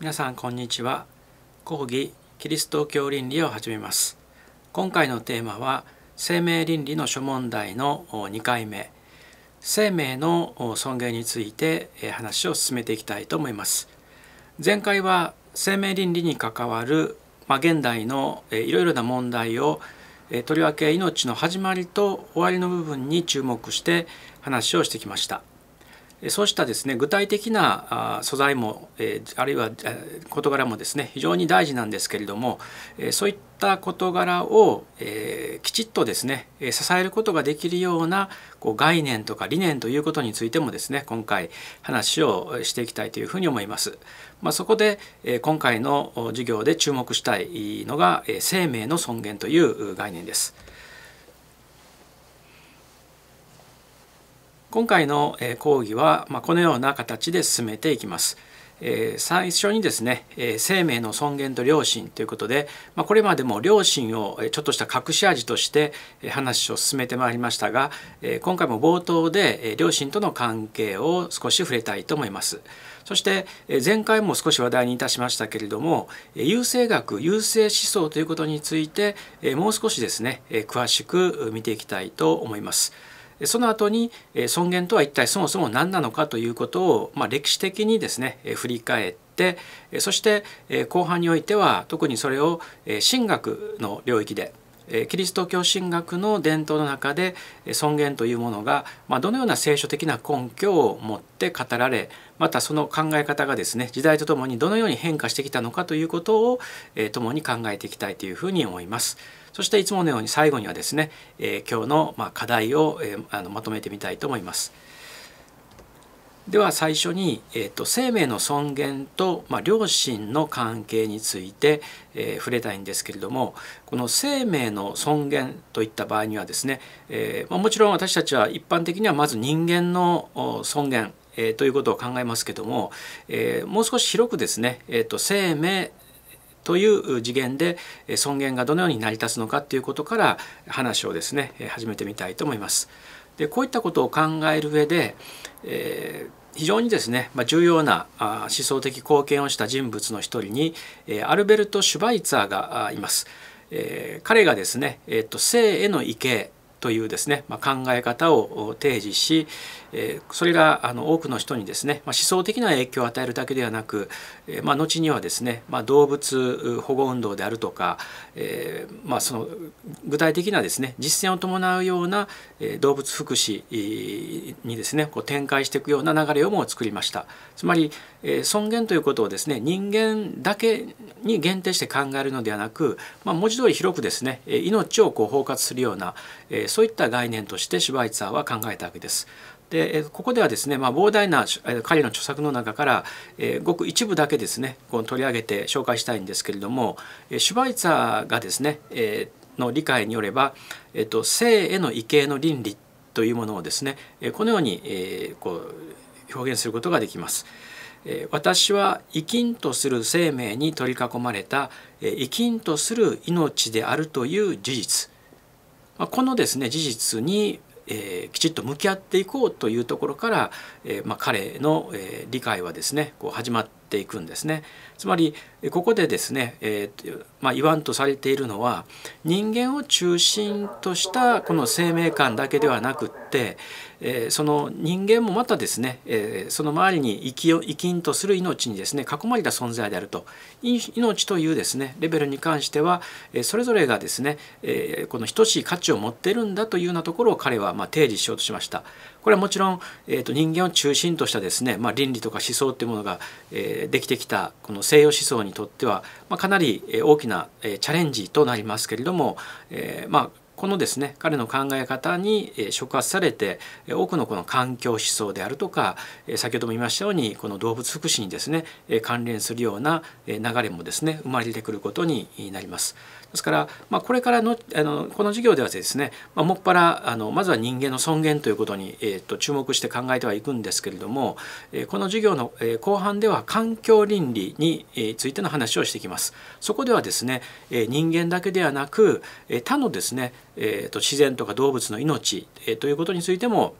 皆さんこんにちは講義キリスト教倫理を始めます今回のテーマは生命倫理の諸問題の2回目生命の尊厳について話を進めていきたいと思います前回は生命倫理に関わるまあ、現代のいろいろな問題をとりわけ命の始まりと終わりの部分に注目して話をしてきましたそうしたですね具体的な素材もあるいは事柄もですね非常に大事なんですけれどもそういった事柄をきちっとですね支えることができるようなこう概念とか理念ということについてもですね今回話をしていきたいというふうに思います。まあ、そこで今回の授業で注目したいのが生命の尊厳という概念です。今回の講義はこのような形で進めていきます。最初にですね生命の尊厳と良心ということでこれまでも良心をちょっとした隠し味として話を進めてまいりましたが今回も冒頭で良心との関係を少し触れたいと思います。そして前回も少し話題にいたしましたけれども優生学優生思想ということについてもう少しですね詳しく見ていきたいと思います。その後に尊厳とは一体そもそも何なのかということを、まあ、歴史的にですね振り返ってそして後半においては特にそれを神学の領域でキリスト教神学の伝統の中で尊厳というものがどのような聖書的な根拠を持って語られまたその考え方がですね時代とともにどのように変化してきたのかということを共に考えていきたいというふうに思います。そしていつものように最後にはですね、えー、今日のま課題を、えー、あのまとめてみたいと思います。では最初に、えーと、生命の尊厳と、まあ、両親の関係について、えー、触れたいんですけれどもこの生命の尊厳といった場合にはですね、えー、まあ、もちろん私たちは一般的にはまず人間の尊厳えー、ということを考えますけども、えー、もう少し広くですね、えーと生命という次元で尊厳がどのように成り立つのかということから話をですね始めてみたいと思います。でこういったことを考える上で、えー、非常にですね、まあ、重要な思想的貢献をした人物の一人にアルベルト・シュバイツァーがいます。えー、彼がですね、えーと、と性への畏敬というですね、まあ、考え方を提示し、えそれがあの多くの人にですね、まあ、思想的な影響を与えるだけではなく、えまあ、後にはですね、まあ、動物保護運動であるとか、えまあ、その具体的なですね実践を伴うようなえ動物福祉にですねこう展開していくような流れをも作りましたつまり、え尊厳ということをですね人間だけに限定して考えるのではなく、まあ、文字通り広くですね命をこう包括するような、えそういった概念としてシュバイツァーは考えたわけです。でここではですね、まあ、膨大な彼の著作の中から、えごく一部だけですねこう取り上げて紹介したいんですけれどもシュバイツァーがですね、えの理解によれば、えっと、性への畏敬の倫理というものをですねこのように、えこう表現することができます。私は生きんとする生命に取り囲まれた生きんとする命であるという事実このですね事実にえー、きちっと向き合っていこうというところから、えーまあ、彼の、えー、理解はですねこう始まっていくんですね。つまりここでですね、えーまあ、言わんとされているのは人間を中心としたこの生命観だけではなくって、えー、その人間もまたですね、えー、その周りに生き生きんとする命にですね囲まれた存在であると命というですねレベルに関しては、えそれぞれがですね、えー、この等しい価値を持ってるんだというようなところを彼はまあ提示しようとしました。これはもちろん、えー、と人間を中心としたですね、まあ、倫理とか思想っていうものが、えー、できてきたこの西洋思想にとっては、まあ、かなり大きな、えー、チャレンジとなりますけれども、えー、まあこのですね彼の考え方に触発されて多くのこの環境思想であるとか先ほども言いましたようにこの動物福祉にですね関連するような流れもですね生まれてくることになります。ですから、まあ、これからのあのこの授業ではですね、まあ、もっぱらあのまずは人間の尊厳ということに、えー、と注目して考えてはいくんですけれども、えこの授業の、え後半では環境倫理に、えついての話をしていきます。そこではですね、え人間だけではなく、え他のですね、えー、と自然とか動物の命、えということについても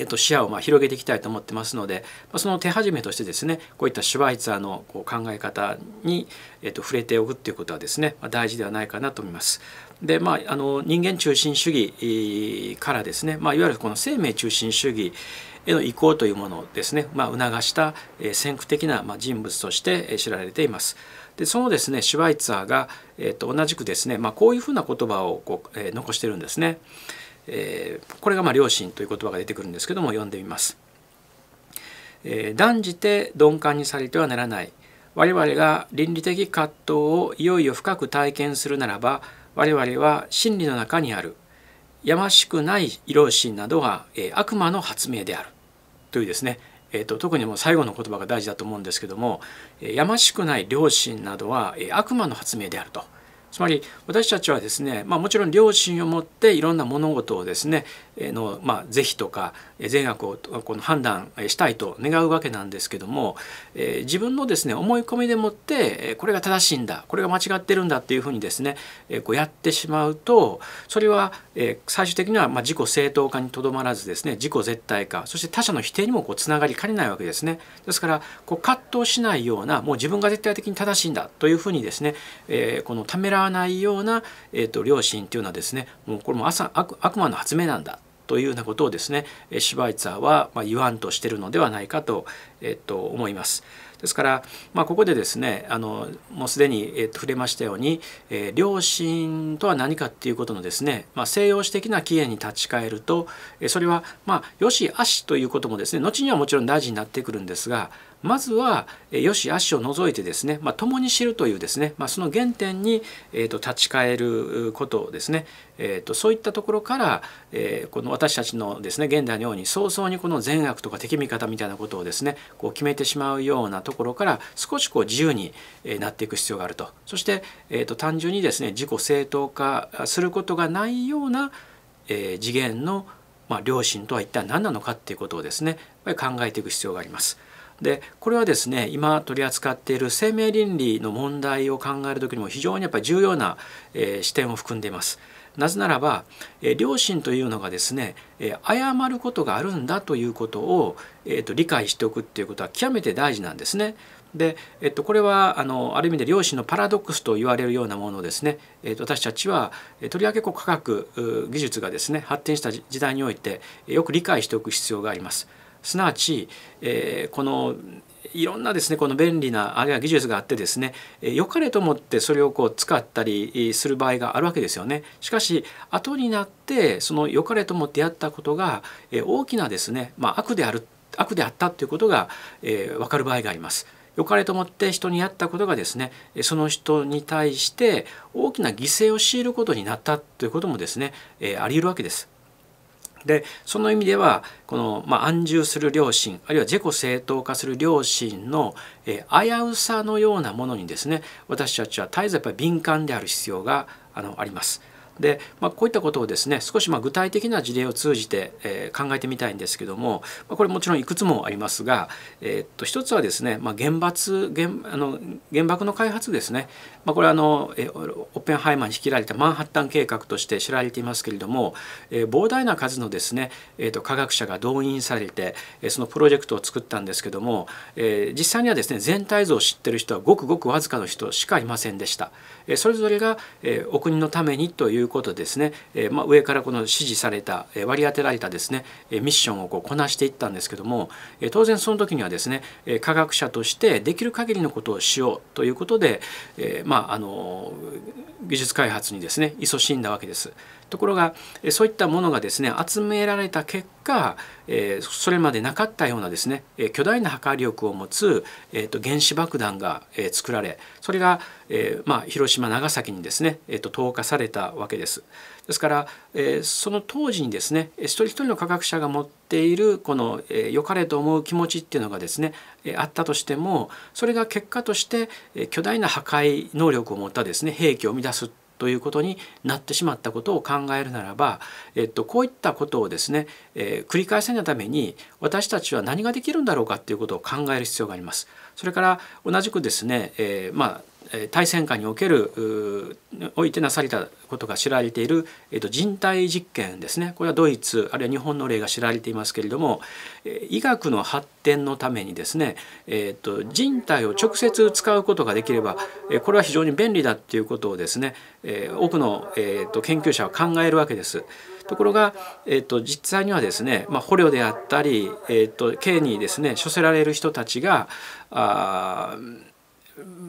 えっと、視野をま広げていきたいと思ってますので、まその手始めとしてですねこういったシュワイツァーのこう考え方に、えっと、触れておくっていうことはですね、ま大事ではないかなと思います。でまあ、あの人間中心主義からですね、まあ、いわゆるこの生命中心主義への移行というものをですね、まあ、促した先駆的な人物として知られています。でそのですねシュワイツァーが、えー、と同じくですね、まあ、こういうふうな言葉をこう、え残してるんですね。えー、これがまあ良心という言葉が出てくるんですけども読んでみます。えー、断じて鈍感にされてはならない我々が倫理的葛藤をいよいよ深く体験するならば我々は真理の中にあるやましくない良心などが、えー、悪魔の発明であるというですね、えーと、特にもう最後の言葉が大事だと思うんですけども、えー、やましくない良心などは、えー、悪魔の発明であると。つまり私たちはですね、まあ、もちろん良心を持っていろんな物事をですねの、まあ、是非とか善悪をこの判断したいと願うわけなんですけども自分のですね思い込みでもってこれが正しいんだこれが間違ってるんだっていうふうにですねこうやってしまうとそれは最終的にはま自己正当化にとどまらずですね自己絶対化そして他者の否定にもこうつながりかねないわけですね。ですからこう葛藤しないようなもう自分が絶対的に正しいんだというふうにですねこのためらわないような、えー、と良心というのはですねもうこれも悪悪魔の発明なんだというようなことをですねシュバイツァーは言わんとしてるのではないかと,、えっと思います。ですから、まあ、ここでですねあのもうすでに、えっと、触れましたように、えー、良心とは何かっていうことのですね、まあ、西洋史的な起源に立ち返ると、えそれは、まあ、よし悪しということもですね後にはもちろん大事になってくるんですがまずはよし悪しを除いてですね、まあ、共に知るというですね、まあ、その原点に、えー、と立ち返ることですね、えー、とそういったところから、えー、この私たちのですね現代のように早々にこの善悪とか敵味方みたいなことをですねこう決めてしまうようなところから少しこう自由になっていく必要があるとそして、えー、と単純にですね自己正当化することがないような、えー、次元の、まあ、良心とは一体何なのかっていうことをですね考えていく必要があります。でこれはですね今取り扱っている生命倫理の問題を考える時にも非常にやっぱり重要な、えー、視点を含んでいます。なぜならば、えー、両親というのがですね、えー、謝ることがあるんだということを、えーと、理解しておくっていうことは極めて大事なんですね。で、えっと、これはあのある意味で良心のパラドックスと言われるようなものですね、えっと、私たちはとりわけこう科学技術がですね発展した時代においてよく理解しておく必要があります。すなわち、えー、このいろんなですねこの便利なあるいは技術があってですね良かれと思ってそれをこう使ったりする場合があるわけですよね。しかし後になってその良かれと思ってやったことが大きなですね、まあ、悪である悪であったということが、えー、わかる場合があります。良かれと思って人にやったことがですねその人に対して大きな犠牲を強いることになったということもですね、えー、あり得るわけです。でその意味ではこの、まあ、安住する良心あるいは自己正当化する良心の、え危うさのようなものにですね私たちは絶えずやっぱり敏感である必要があのあります。で、まあ、こういったことをですね少しま具体的な事例を通じて、えー、考えてみたいんですけども、まあ、これもちろんいくつもありますが、えー、っと一つはですね、まあ、原発原あの原爆の開発ですね、まこれはあの、えー、オッペンハイマーに率いられたマンハッタン計画として知られていますけれども、え膨大な数のですね、えー、と科学者が動員されて、えそのプロジェクトを作ったんですけども、え実際にはですね全体像を知ってる人はごくごくわずかの人しかいませんでした。それぞれがお国のためにということですね、まあ、上からこの指示された割り当てられたですねミッションをこうこなしていったんですけども当然その時にはですね科学者としてできる限りのことをしようということで、まあ、あの技術開発にですね勤しんだわけです。ところがそういったものがですね集められた結果それまでなかったようなですね巨大な破壊力を持つ原子爆弾が作られそれがまあ広島長崎にですね投下されたわけです。ですからその当時にですね一人一人の科学者が持っているこの良かれと思う気持ちっていうのがですねあったとしてもそれが結果として巨大な破壊能力を持ったですね兵器を生み出すということになってしまったことを考えるならば、えっと、こういったことをですね、えー、繰り返せないために私たちは何ができるんだろうかということを考える必要があります。それから同じくですね、えー、まあ対戦下におけるおいてなされたことが知られている、えー、と人体実験ですねこれはドイツあるいは日本の例が知られていますけれども医学の発展のためにですね、えー、と人体を直接使うことができればこれは非常に便利だっていうことをですねえ多くの、えー、と研究者は考えるわけです。ところが、えー、と実際にはですね、まあ、捕虜であったり、えー、と刑にですね処せられる人たちがあ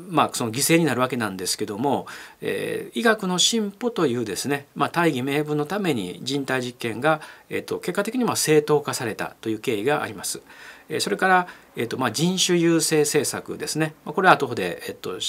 まあ、その犠牲になるわけなんですけども、えー、医学の進歩というですね、まあ、大義名分のために人体実験が、えーと、結果的にまあ正当化されたという経緯があります。えー、それから、えっとまあ、人種優勢政策ですねこれは後ほど、えっと、と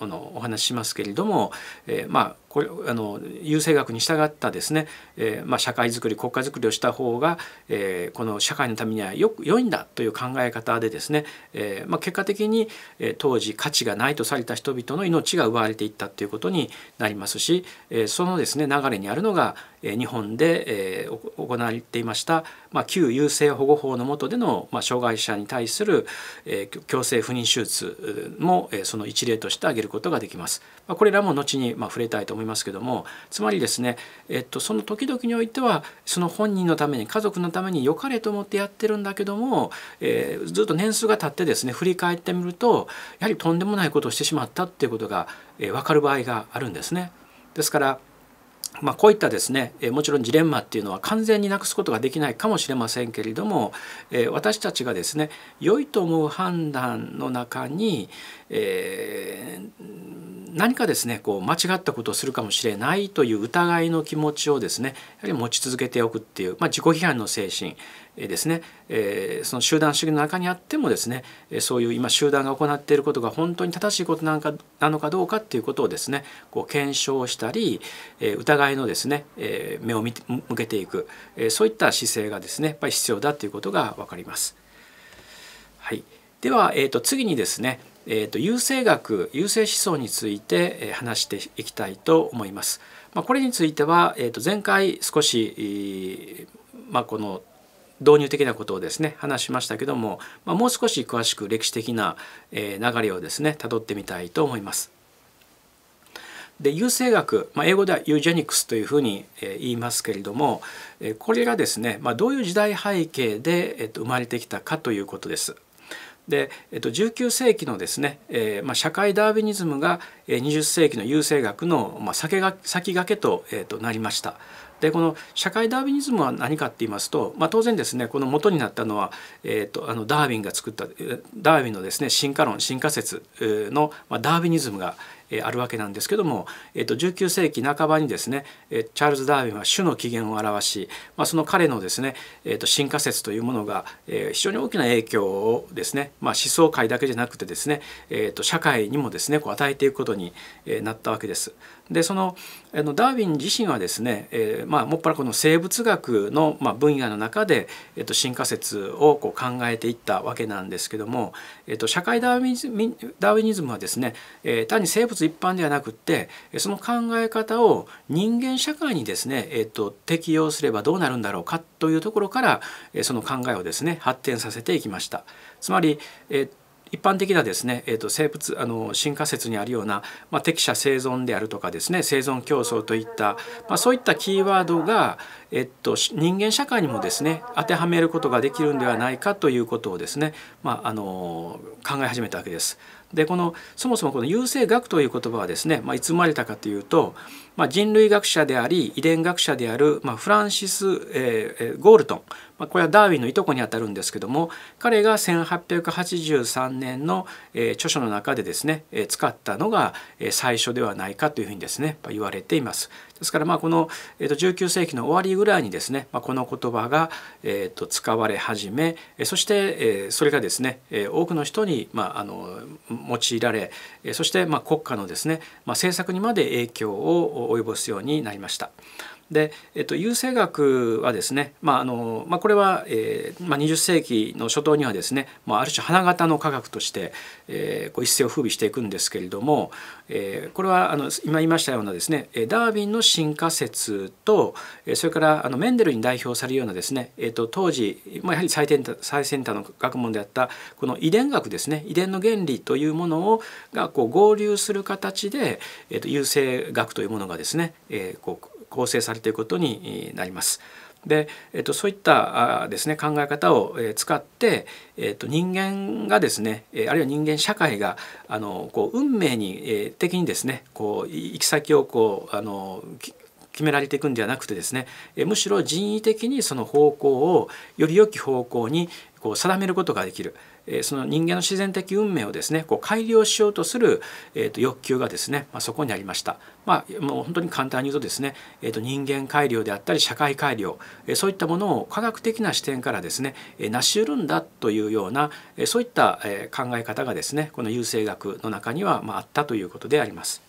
あのお話ししますけれども、えー、まあ、これあの優生学に従ったですね、えー、まあ、社会づくり国家づくりをした方が、えー、この社会のためにはよく良いんだという考え方でですね、えー、まあ、結果的に、え当時価値がないとされた人々の命が奪われていったということになりますし、えそのですね流れにあるのが日本で、え行われていました、まあ、旧優生保護法の下での、ま障害者に対する、え強制不妊手術も、えその一例として挙げることができます。まこれらも後に、ま触れたいといますけどもつまりですね、えっと、その時々においてはその本人のために家族のために良かれと思ってやってるんだけども、えー、ずっと年数が経ってですね振り返ってみるとやはりとんでもないことをしてしまったっていうことが、えー、分かる場合があるんですね。ですからまあ、こういったですねもちろんジレンマっていうのは完全になくすことができないかもしれませんけれども私たちがですね良いと思う判断の中にえー、何かですねこう間違ったことをするかもしれないという疑いの気持ちをですねやはり持ち続けておくっていう、まあ、自己批判の精神ですね、えー、その集団主義の中にあってもですねそういう今集団が行っていることが本当に正しいことなのかなのかどうかっていうことをですねこう検証したり、えー、疑いのですね、えー、目を向けていく、えー、そういった姿勢がですねやっぱり必要だということが分かります。はい、では、えーと次にですねえーと、優生学優生思想について話していきたいと思います。まあ、これについては、えー、と前回少し、まあ、この導入的なことをですね話しましたけども、まあ、もう少し詳しく歴史的な流れをですねたどってみたいと思います。で優生学、まあ、英語ではユージェニクスというふうに言いますけれどもこれがですね、まあ、どういう時代背景で生まれてきたかということです。で、えっと、19世紀のですね、えーまあ、社会ダービニズムが20世紀の優生学の、まあ、先が先駆けと,、えー、となりました。でこの社会ダービニズムは何かって言いますと、まあ、当然ですねこの元になったのは、えーと、あのダーウィンが作ったダーウィンのですね進化論進化説の、まあ、ダービニズムが、あるわけなんですけども、えっと、19世紀半ばにですねチャールズ・ダーウィンは種の起源を表し、まあ、その彼のですね、えっと、進化説というものが非常に大きな影響をですね、まあ、思想界だけじゃなくてですね、えっと、社会にもですねこう与えていくことになったわけです。でそのあのダーウィン自身はですね、えー、まあ、もっぱらこの生物学の、まあ、分野の中で、えっと、進化説をこう考えていったわけなんですけども、えっと、社会ダーウィニズムはですね、えー、単に生物一般ではなくってその考え方を人間社会にですね、えっと、適用すればどうなるんだろうかというところからその考えをですね発展させていきました。つまり、え一般的なですね、えー、と生物あの進化説にあるような、まあ、適者生存であるとかですね生存競争といった、まあ、そういったキーワードが、えっと、人間社会にもですね当てはめることができるんではないかということをですね、まあ、あの考え始めたわけです。でこのそもそもこの優生学という言葉はですね、まあ、いつ生まれたかというと、まあ、人類学者であり遺伝学者である、まあ、フランシス、えー、ゴールトンまあ、これはダーウィンのいとこにあたるんですけども彼が1883年の、え著書の中でですね、え使ったのが、え最初ではないかというふうにですね言われています。ですからまあこの、えー、と19世紀の終わりぐらいにですね、まあ、この言葉が、えー、と使われ始めそして、えそれがですね、え多くの人に、まあ、あの用いられそしてまあ国家のですね、まあ、政策にまで影響を及ぼすようになりました。で、えっと、優生学はですね、まああのまあ、これは、えーまあ、20世紀の初頭にはですね、まあ、ある種花形の科学として、えー、こう一世を風靡していくんですけれども、えー、これはあの今言いましたようなですねダーウィンの進化説とそれからあのメンデルに代表されるようなですね、えー、と当時、まあ、やはり最先端最先端の学問であったこの遺伝学ですね遺伝の原理というものをがこう合流する形で、えー、と優生学というものがですね、えー、こう構成されていることになります。で、えっと、そういったですね考え方をえ使って、えっと、人間がですねえあるいは人間社会があのこう運命に、えー、的にですねこう行き先をこうあの決められていくんではなくてですねえむしろ人為的にその方向をより良き方向にこう定めることができる。えその人間の自然的運命をですねこう改良しようとする、えー、と欲求がですね、まあ、そこにありました、まあ、もう本当に簡単に言うとですね、えー、と人間改良であったり社会改良、えそういったものを科学的な視点からですね、え成し得るんだというような、えそういった、え考え方がですねこの優生学の中には、まあ、あったということであります。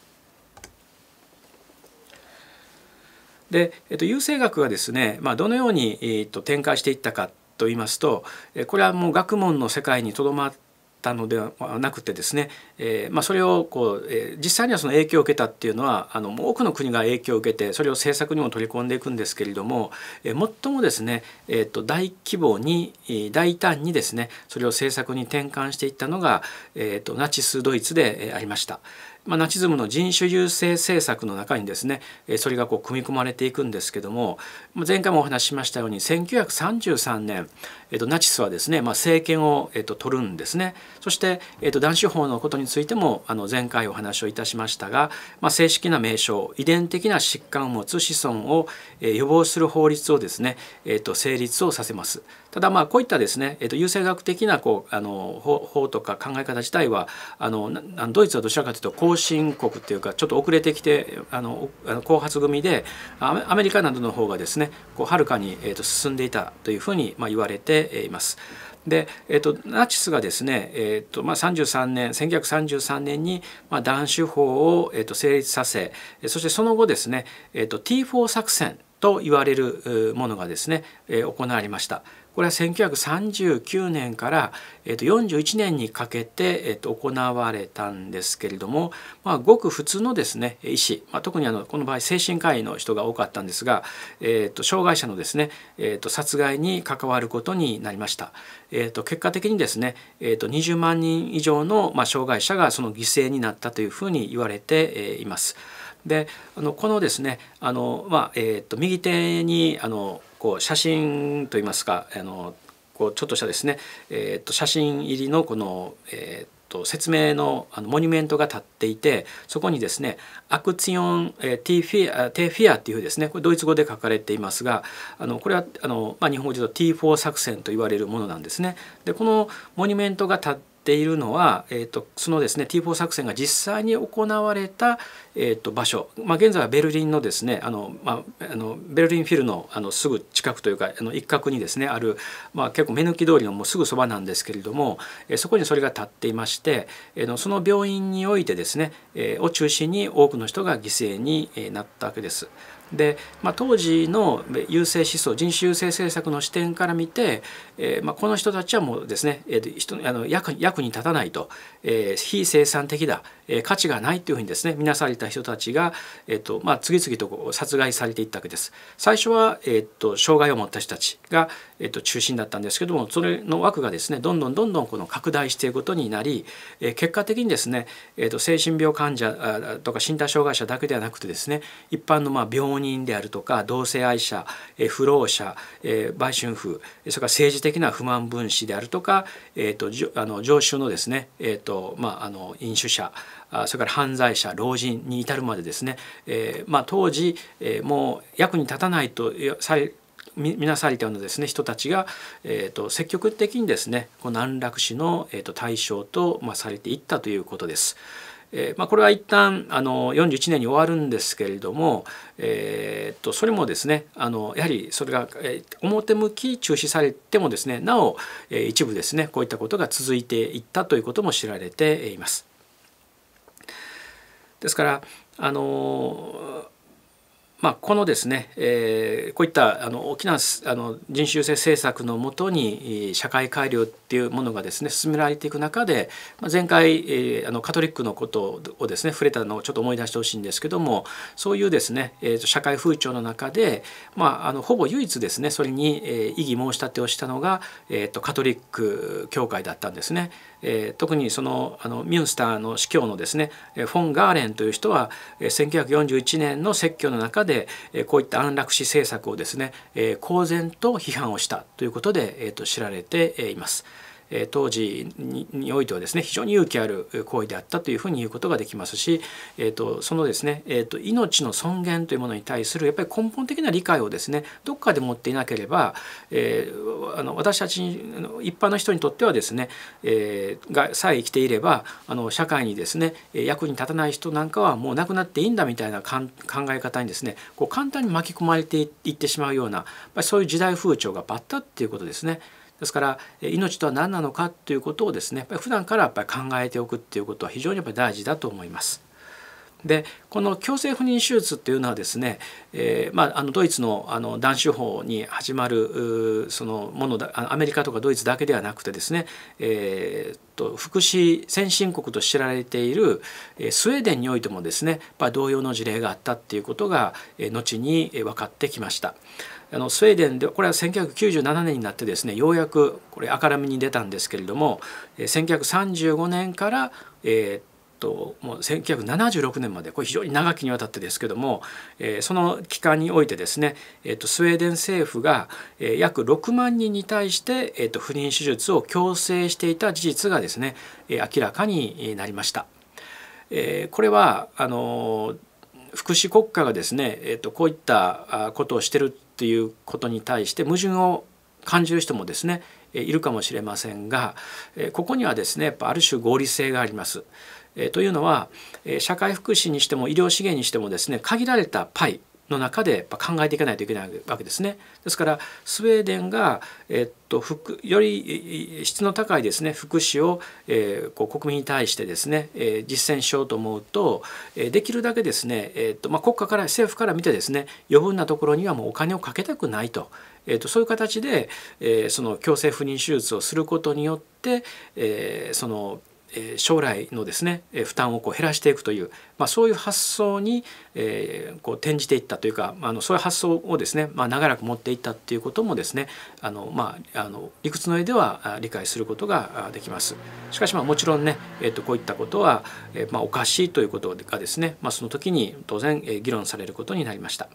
で、えっと、優生学がですね、まあ、どのように、えっと、展開していったかと言いますとこれはもう学問の世界にとどまったのではなくてですね、えー、まあ、それをこう、えー、実際にはその影響を受けたっていうのはあの多くの国が影響を受けてそれを政策にも取り込んでいくんですけれども、えー、最もですね、えーと、大規模に大胆にですねそれを政策に転換していったのが、えーとナチスドイツでありました。まあ、ナチズムの人種優勢政策の中にですねそれがこう組み込まれていくんですけども前回もお話ししましたように1933年えーと、ナチスはですね、まあ、政権を、えーと、取るんですねそして、えーと、男子法のことについてもあの前回お話をいたしましたが、まあ、正式な名称遺伝的な疾患を持つ子孫を、えー、予防する法律をですね、えー、と成立をさせますただまあこういったですね、えー、と優生学的なこうあの法法とか考え方自体はあのドイツはどちらかというと後進国っていうかちょっと遅れてきてあのあの後発組でアメリカなどの方がですねこうはるかに、えー、と進んでいたというふうに、まあ、言われてています。で、えーと、ナチスがですね、えーとまあ、33年1933年に、まあ、断酒法を、えーと、成立させそしてその後ですね、えーと、と T4 作戦と言われるものがですね、えー、行われました。これは1939年から、えー、と41年にかけて、えー、と行われたんですけれども、まあ、ごく普通のですね医師、まあ、特にあのこの場合精神科医の人が多かったんですが、えー、と障害者のですね、えー、と殺害に関わることになりました。えー、と結果的にですね、えー、と20万人以上の、まあ、障害者がその犠牲になったというふうに言われています。であのこのですねあの、まあえー、と右手にあのこう写真といいますかあのこうちょっとしたですね、えー、と写真入りのこの、えーと説明のあのモニュメントが立っていてそこにですねアクツィオン・ティフィア・テフィアっていうですねこれドイツ語で書かれていますがあのこれはあの、まあ、日本語で言うと T4 作戦と言われるものなんですね。でこのモニュメントが立ってているのは、えーと、そのですね T4 作戦が実際に行われた、えーと、場所、まあ、現在はベルリンのですねあの、まあ、あのベルリンフィルのあのすぐ近くというかあの一角にですねある、まあ、結構目抜き通りのもうすぐそばなんですけれども、えー、そこにそれが立っていまして、えー、その病院においてですね、えー、を中心に多くの人が犠牲になったわけです。で、まあ、当時の優勢思想人種優勢政策の視点から見て、えーまあ、この人たちはもうですね、えー、人あの役役に立たないと、えー、非生産的だ、えー、価値がないというふうにですね見なされた人たちが、えーとまあ、次々と殺害されていったわけです。最初は、えーと、障害を持った人たちが、えーと、中心だったんですけどもそれの枠がですねどんどんどんどんこの拡大していくことになり、えー、結果的にですね、えーと、精神病患者とか身体障害者だけではなくてですね一般のまあ病人であるとか同性愛者、えー、不老者、えー、売春婦それから政治的な不満分子であるとか、えーと、とあの常習のですね、えーとまあ、あの飲酒者あそれから犯罪者老人に至るまでですね、えーまあ、当時、えー、もう役に立たないとされみなされたようなですね人たちが、えーと、積極的にですねこの安楽死の、えーと対象と、まあ、されていったということです。えー、まあ、これは一旦あの41年に終わるんですけれども、えー、っとそれもですねあのやはりそれが、え表向き中止されてもですねなお、え一部ですねこういったことが続いていったということも知られています。ですからあのまあ、このですね、えー、こういったあの大きなあの人種優勢政策のもとに社会改良っていうものがですね進められていく中で、まあ、前回、えー、あのカトリックのことをですね触れたのをちょっと思い出してほしいんですけどもそういうですね、えー、社会風潮の中で、まあ、あのほぼ唯一ですねそれに、えー、異議申し立てをしたのが、えーと、カトリック教会だったんですね。えー、特にそのあのミュンスターの司教のですねフォン・ガーレンという人は1941年の説教の中中でこういった安楽死政策をですね公然と批判をしたということで知られています。当時においてはですね非常に勇気ある行為であったというふうに言うことができますし、えー、とそのですね、えー、と命の尊厳というものに対するやっぱり根本的な理解をですねどっかで持っていなければ、えー、あの私たち一般の人にとってはですね、えー、がさえ生きていればあの社会にですね役に立たない人なんかはもう亡くなっていいんだみたいな考え方にですねこう簡単に巻き込まれていってしまうようなそういう時代風潮がバッタっていうことですね。ですから命とは何なのかということをですね普段からやっぱり考えておくっていうことは非常にやっぱ大事だと思います。でこの強制不妊手術というのはですね、えー、まあ、あのドイツのあの男子法に始まるそのものだアメリカとかドイツだけではなくてですね、えーと、福祉先進国と知られているスウェーデンにおいてもですね同様の事例があったっていうことが後に分かってきました。あのスウェーデンでこれは1997年になってですねようやくこれ明るみに出たんですけれども1935年からえー、っともう1976年までこれ非常に長きにわたってですけども、えー、その期間においてですね、えー、とスウェーデン政府が、えー、約6万人に対して、えー、と不妊手術を強制していた事実がですね、えー、明らかになりました。えー、これはあの福祉国家がですね、えっとこういったことをしてるということに対して矛盾を感じる人もですねいるかもしれませんがここにはですねやっぱある種合理性があります。というのは社会福祉にしても医療資源にしてもですね限られたパイの中でやっぱ考えていかないといけないわけですね。ですからスウェーデンが、えっと、より質の高いですね福祉を、えー、こう国民に対してですね、えー、実践しようと思うと、えー、できるだけですね、えっとまあ、国家から政府から見てですね余分なところにはもうお金をかけたくないと,、えっとそういう形で、えー、その強制不妊手術をすることによって、えー、その将来のですね負担をこう減らしていくという、まあ、そういう発想に、えー、こう転じていったというかあのそういう発想をですね、まあ、長らく持っていったっていうこともですねあの、まあ、あの理屈の上では理解することができます。しかしまあもちろんね、えー、とこういったことは、えー、まあ、おかしいということがですね、まあ、その時に当然議論されることになりました。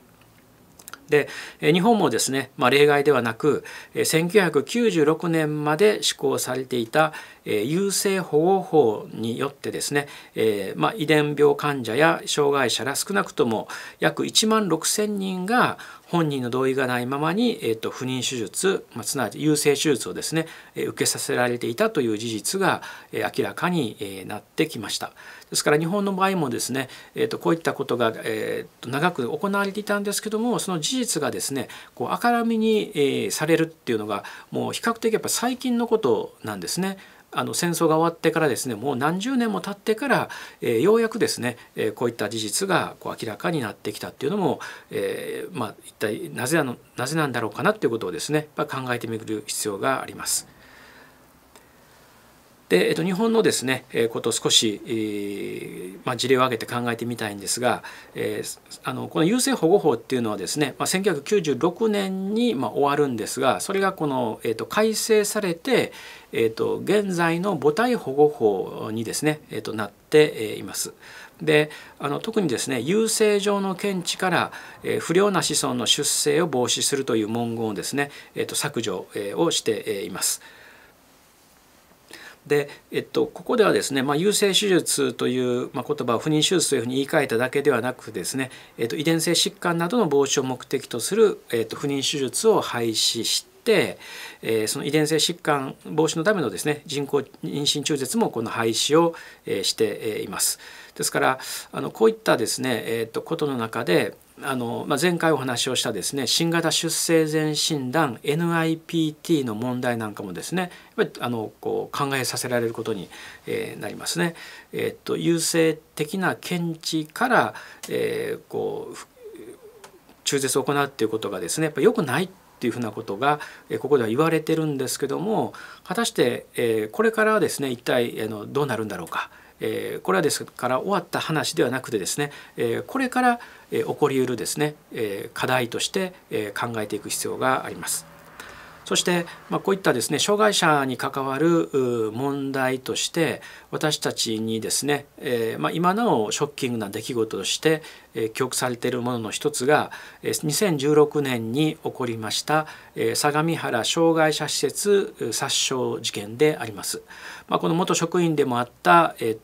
で日本もですね、まあ、例外ではなく1996年まで施行されていた優生保護法によってですね、えまあ、遺伝病患者や障害者ら少なくとも約1万6,000人が本人の同意がないままに、えー、と不妊手術、まあ、すなわち優生手術をですね、え受けさせられていたという事実が、え明らかに、えなってきました。ですから日本の場合もですね、えー、とこういったことが、えー、と長く行われていたんですけどもその事実がですねこう明るみに、えされるっていうのがもう比較的やっぱ最近のことなんですね。あの戦争が終わってからですねもう何十年も経ってから、えー、ようやくですね、えー、こういった事実がこう明らかになってきたっていうのも、えー、まあ、一体なぜなのなぜなんだろうかなっていうことをですねやっぱ考えてみる必要があります。で、えっと、日本のですね、えことを少し、えー、まあ、事例を挙げて考えてみたいんですが、えー、あのこの優生保護法っていうのはですね、まあ、1996年に、まあ、終わるんですがそれがこの、えーと改正されて、えーと、現在の母体保護法にですね、えーと、なっています。であの特にですね優生上の見地から、えー、不良な子孫の出生を防止するという文言をですね、えーと、削除、えー、をしています。でえっと、ここではですね、まあ、優生手術という、まあ、言葉を不妊手術というふうに言い換えただけではなくですね、えっと、遺伝性疾患などの防止を目的とする、えっと、不妊手術を廃止し、えー、その遺伝性疾患防止のためのですね人工妊娠中絶もこの廃止を、えー、しています。ですからあのこういったですね、えーと、ことの中であの、まあ、前回お話をしたですね新型出生前診断 NIPT の問題なんかもですねやっぱりあのこう考えさせられることに、えー、なりますね。えーと、と優勢的な検知から、えー、こう中絶を行うっていうことがですねやっぱ良くないっっていうふうなことがここでは言われてるんですけども果たしてこれからはですね一体どうなるんだろうか。えこれはですから終わった話ではなくてですね、えこれから、え起こりうるですね、え課題として、え考えていく必要があります。そして、まあ、こういったですね障害者に関わる問題として私たちにですね、えー、まあ、今なおショッキングな出来事として、えー、記憶されているものの一つが、え2016年に起こりました、え相模原障害者施設殺傷事件であります。まあ、この元職員でもあった、えー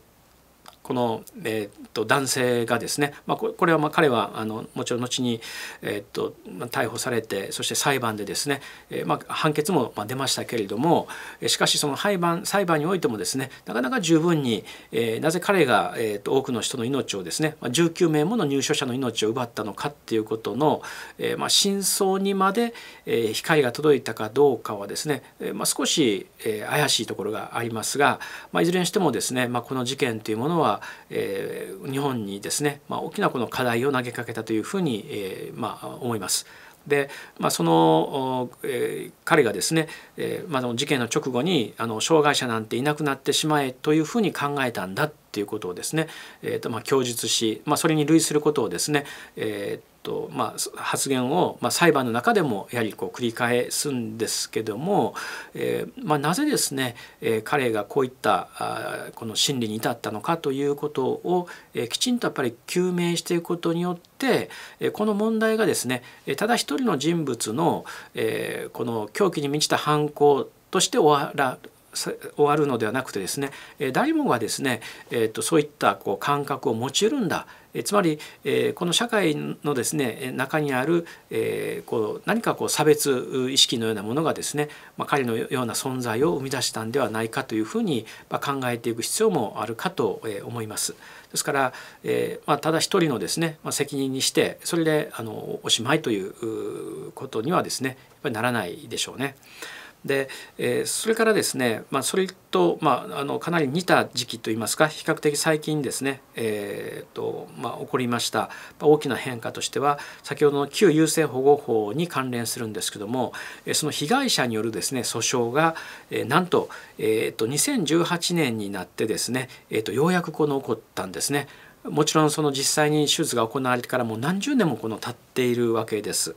この、えー、と男性がですね、まあ、これはまあ彼はあのもちろん後に、えー、と逮捕されてそして裁判でですね、えまあ、判決も出ましたけれどもしかしその裁判裁判においてもですねなかなか十分に、えなぜ彼が、えー、と多くの人の命をですね19名もの入所者の命を奪ったのかっていうことの、えまあ、真相にまで、え光が届いたかどうかはですね、えまあ、少し、え怪しいところがありますが、まあ、いずれにしてもですね、まあ、この事件というものはえー、日本にですね、まあ、大きなこの課題を投げかけたというふうに、えー、まあ、思います。で、まあ、その、えー、彼がですね、えーまあ、事件の直後にあの障害者なんていなくなってしまえというふうに考えたんだっていうことをですね、えーとまあ、供述し、まあ、それに類することをですね、えーとまあ、発言を、まあ、裁判の中でもやはりこう繰り返すんですけども、えー、まあ、なぜですね、えー、彼がこういったあこの心理に至ったのかということを、えー、きちんとやっぱり究明していくことによって、えこの問題がですねただ一人の人物の、えこの狂気に満ちた犯行として終わら終わるのではなくてですね誰もがですね、えーと、そういったこう感覚を持ちるんだえつまり、えこの社会のですね中にある、えこう何かこう差別意識のようなものがですね、まあ、彼のような存在を生み出したんではないかというふうに、ま考えていく必要もあるかと思います。ですから、えまあ、ただ一人のですね、まあ、責任にしてそれであのおしまいということにはですねやっぱりならないでしょうね。で、えー、それからですね、まあ、それと、まあ、あのかなり似た時期といいますか比較的最近ですね、えーとまあ、起こりました大きな変化としては先ほどの旧優生保護法に関連するんですけどもその被害者によるですね訴訟がなんと,、えーと、2018年になってですね、えーとようやくこの起こったんですね。もちろんその実際に手術が行われてからもう何十年もこの経っているわけです。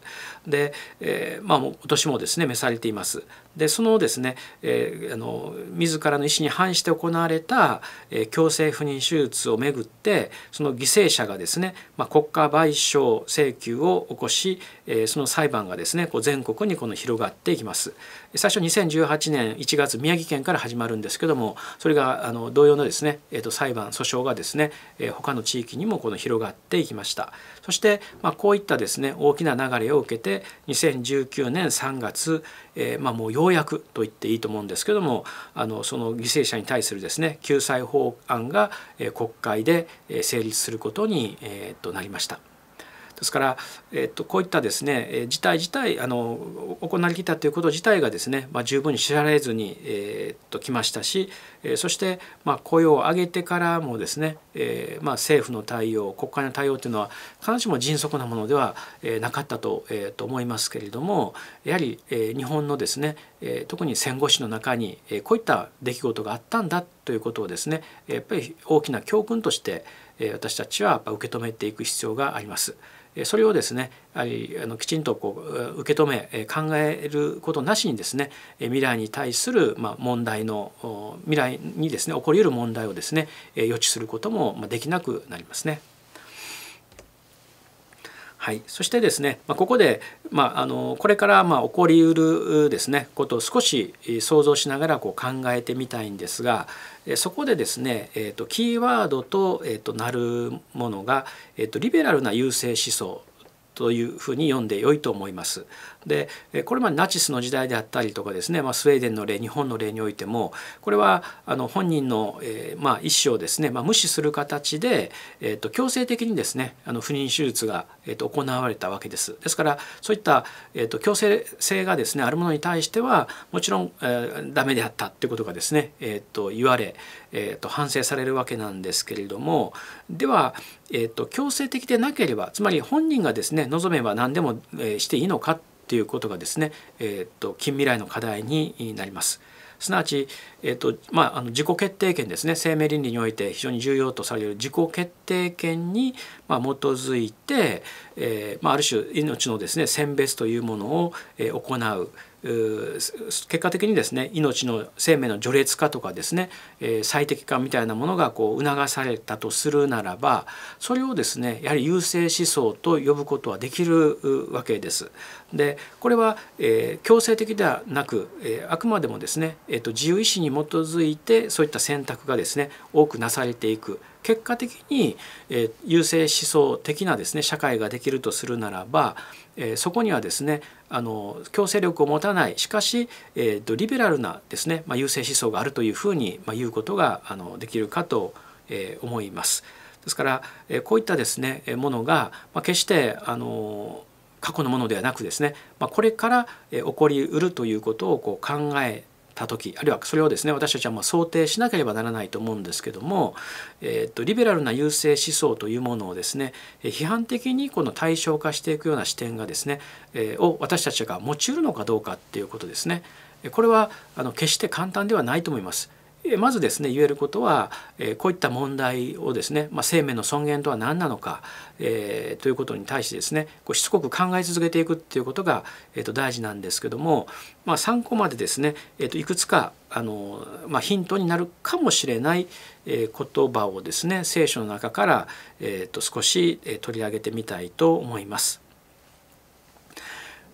で、えー、まあ今年もですね召されています。でそのですね、えー、あの自らの意思に反して行われた、えー、強制不妊手術をめぐってその犠牲者がですね、まあ、国家賠償請求を起こし、えその裁判がですねこう全国にこの広がっていきます最初2018年1月宮城県から始まるんですけどもそれがあの同様のですね、えー、と裁判訴訟がですねえ他の地域にもこの広がっていきましたそしてまあこういったですね大きな流れを受けて2019年3月、えー、まあもうようやくと言っていいと思うんですけどもあのその犠牲者に対するですね救済法案がえ国会で成立することに、えー、となりました。ですから、えっと、こういったですね事態自体あの行われてきたということ自体がですね、まあ、十分に知られずに、えっときましたし、えそして、まあ、雇用を上げてからもですね、えまあ、政府の対応国会の対応というのは必ずしも迅速なものでは、えなかったと,、えと思いますけれどもやはり、え日本のですね、え特に戦後史の中に、えこういった出来事があったんだということをですねやっぱり大きな教訓として私たちはやっぱ受け止めていく必要があります。それをですねあのきちんとこう受け止め考えることなしにですね未来に対するま問題の未来にですね起こりうる問題をですね予知することもできなくなりますね。はい、そしてですね、まあ、ここで、まあ、あのこれからま起こりうるですねことを少し想像しながらこう考えてみたいんですが、そこでですね、えーと、キーワードと,、えーと、なるものが、えーとリベラルな優勢思想というふうに読んで良いと思います。でこれまでナチスの時代であったりとかですね、まあ、スウェーデンの例日本の例においてもこれはあの本人の、えー、まあ、意思をですね、まあ、無視する形で、えーと、強制的にですねあの不妊手術が、えーと、行われたわけです。ですからそういった、えーと、と強制性がですねあるものに対してはもちろん、えー、ダメであったっていうことがですね、えー、と言われ、えー、と反省されるわけなんですけれどもではえーと、強制的でなければつまり本人がですね望めば何でも、えしていいのかっていうことがですね、えーと、と近未来の課題になります。すなわち、えーとまあ、あの自己決定権ですね生命倫理において非常に重要とされる自己決定権に、まあ、基づいて、えーまあ、ある種命のですね選別というものを、えー、行う。結果的にですね命の生命の序列化とかですね、えー、最適化みたいなものがこう促されたとするならばそれをですねやはり優生思想と呼ぶことはできるわけです。でこれは、えー、強制的ではなく、えー、あくまでもですね、えーと自由意志に基づいてそういった選択がですね多くなされていく結果的に、え優勢思想的なですね社会ができるとするならば、えそこにはですねあの強制力を持たないしかし、えーと、リベラルなですね、まあ、優勢思想があるというふうに、まあ、言うことがあのできるかと、えー、思います。ですから、えこういったですねものが、まあ、決してあの過去のものではなくですね、まあ、これから起こりうるということをこう考えた時あるいはそれをですね私たちはもう想定しなければならないと思うんですけども、えー、っとリベラルな優勢思想というものをですね批判的にこの対象化していくような視点がですね、えー、を私たちが持ちうるのかどうかっていうことですね。これはあの決して簡単ではないと思います。まずですね言えることはえこういった問題をですね、まあ、生命の尊厳とは何なのか、えー、ということに対してですねこうしつこく考え続けていくっていうことが、えー、と大事なんですけども、まあ、参考までですね、えー、といくつかあの、まあ、ヒントになるかもしれない、えー、言葉をですね聖書の中から、えー、と少し取り上げてみたいと思います。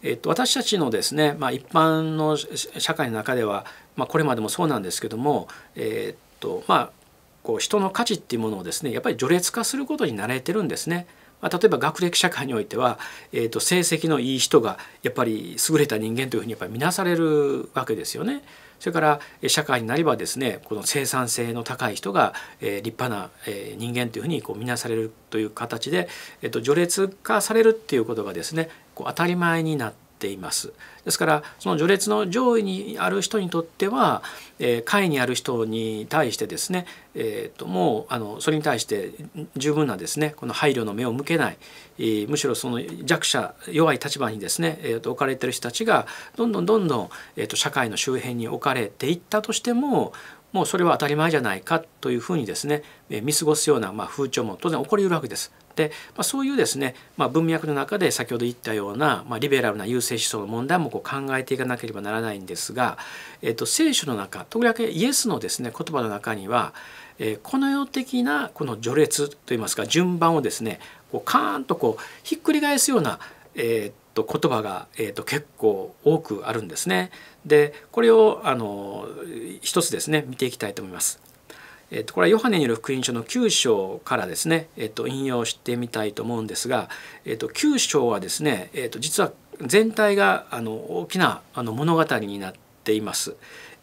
えっと、私たちのですね、まあ、一般の社会の中ではまあ、これまでもそうなんですけども、えー、っとまあ、こう人の価値っていうものをですねやっぱり序列化することに慣れてるんですね。まあ、例えば学歴社会においては、えー、と成績のいい人がやっぱり優れた人間というふうにやっぱり見なされるわけですよね。それから社会になればですねこの生産性の高い人が、えー、立派な、えー、人間というふうにこう見なされるという形で、えー、と序列化されるっていうことがですねこう当たり前になってています。ですからその序列の上位にある人にとっては、えー、下位にある人に対してですね、えーと、もうあのそれに対して十分なですねこの配慮の目を向けない、えー、むしろその弱者弱い立場にですね、えーと、置かれてる人たちがどんどんどんどん、えーと、社会の周辺に置かれていったとしてももうそれは当たり前じゃないかというふうにですね見過ごすような、まあ、風潮も当然起こりうるわけです。で、まあ、そういうですね、まあ、文脈の中で先ほど言ったような、まあ、リベラルな優勢思想の問題もこう考えていかなければならないんですが、えっと、聖書の中とりわけイエスのですね言葉の中には、えー、この世的なこの序列といいますか順番をですねこうカーンとこうひっくり返すような、えーと言葉が、えーと結構多くあるんですね。でこれをあの一つですね見ていきたいと思います。えっと、これはヨハネによる福音書の9章からですね、えっと、引用してみたいと思うんですが、えっと、9章はですね、えっと、実は全体があの大きなあの物語になっています。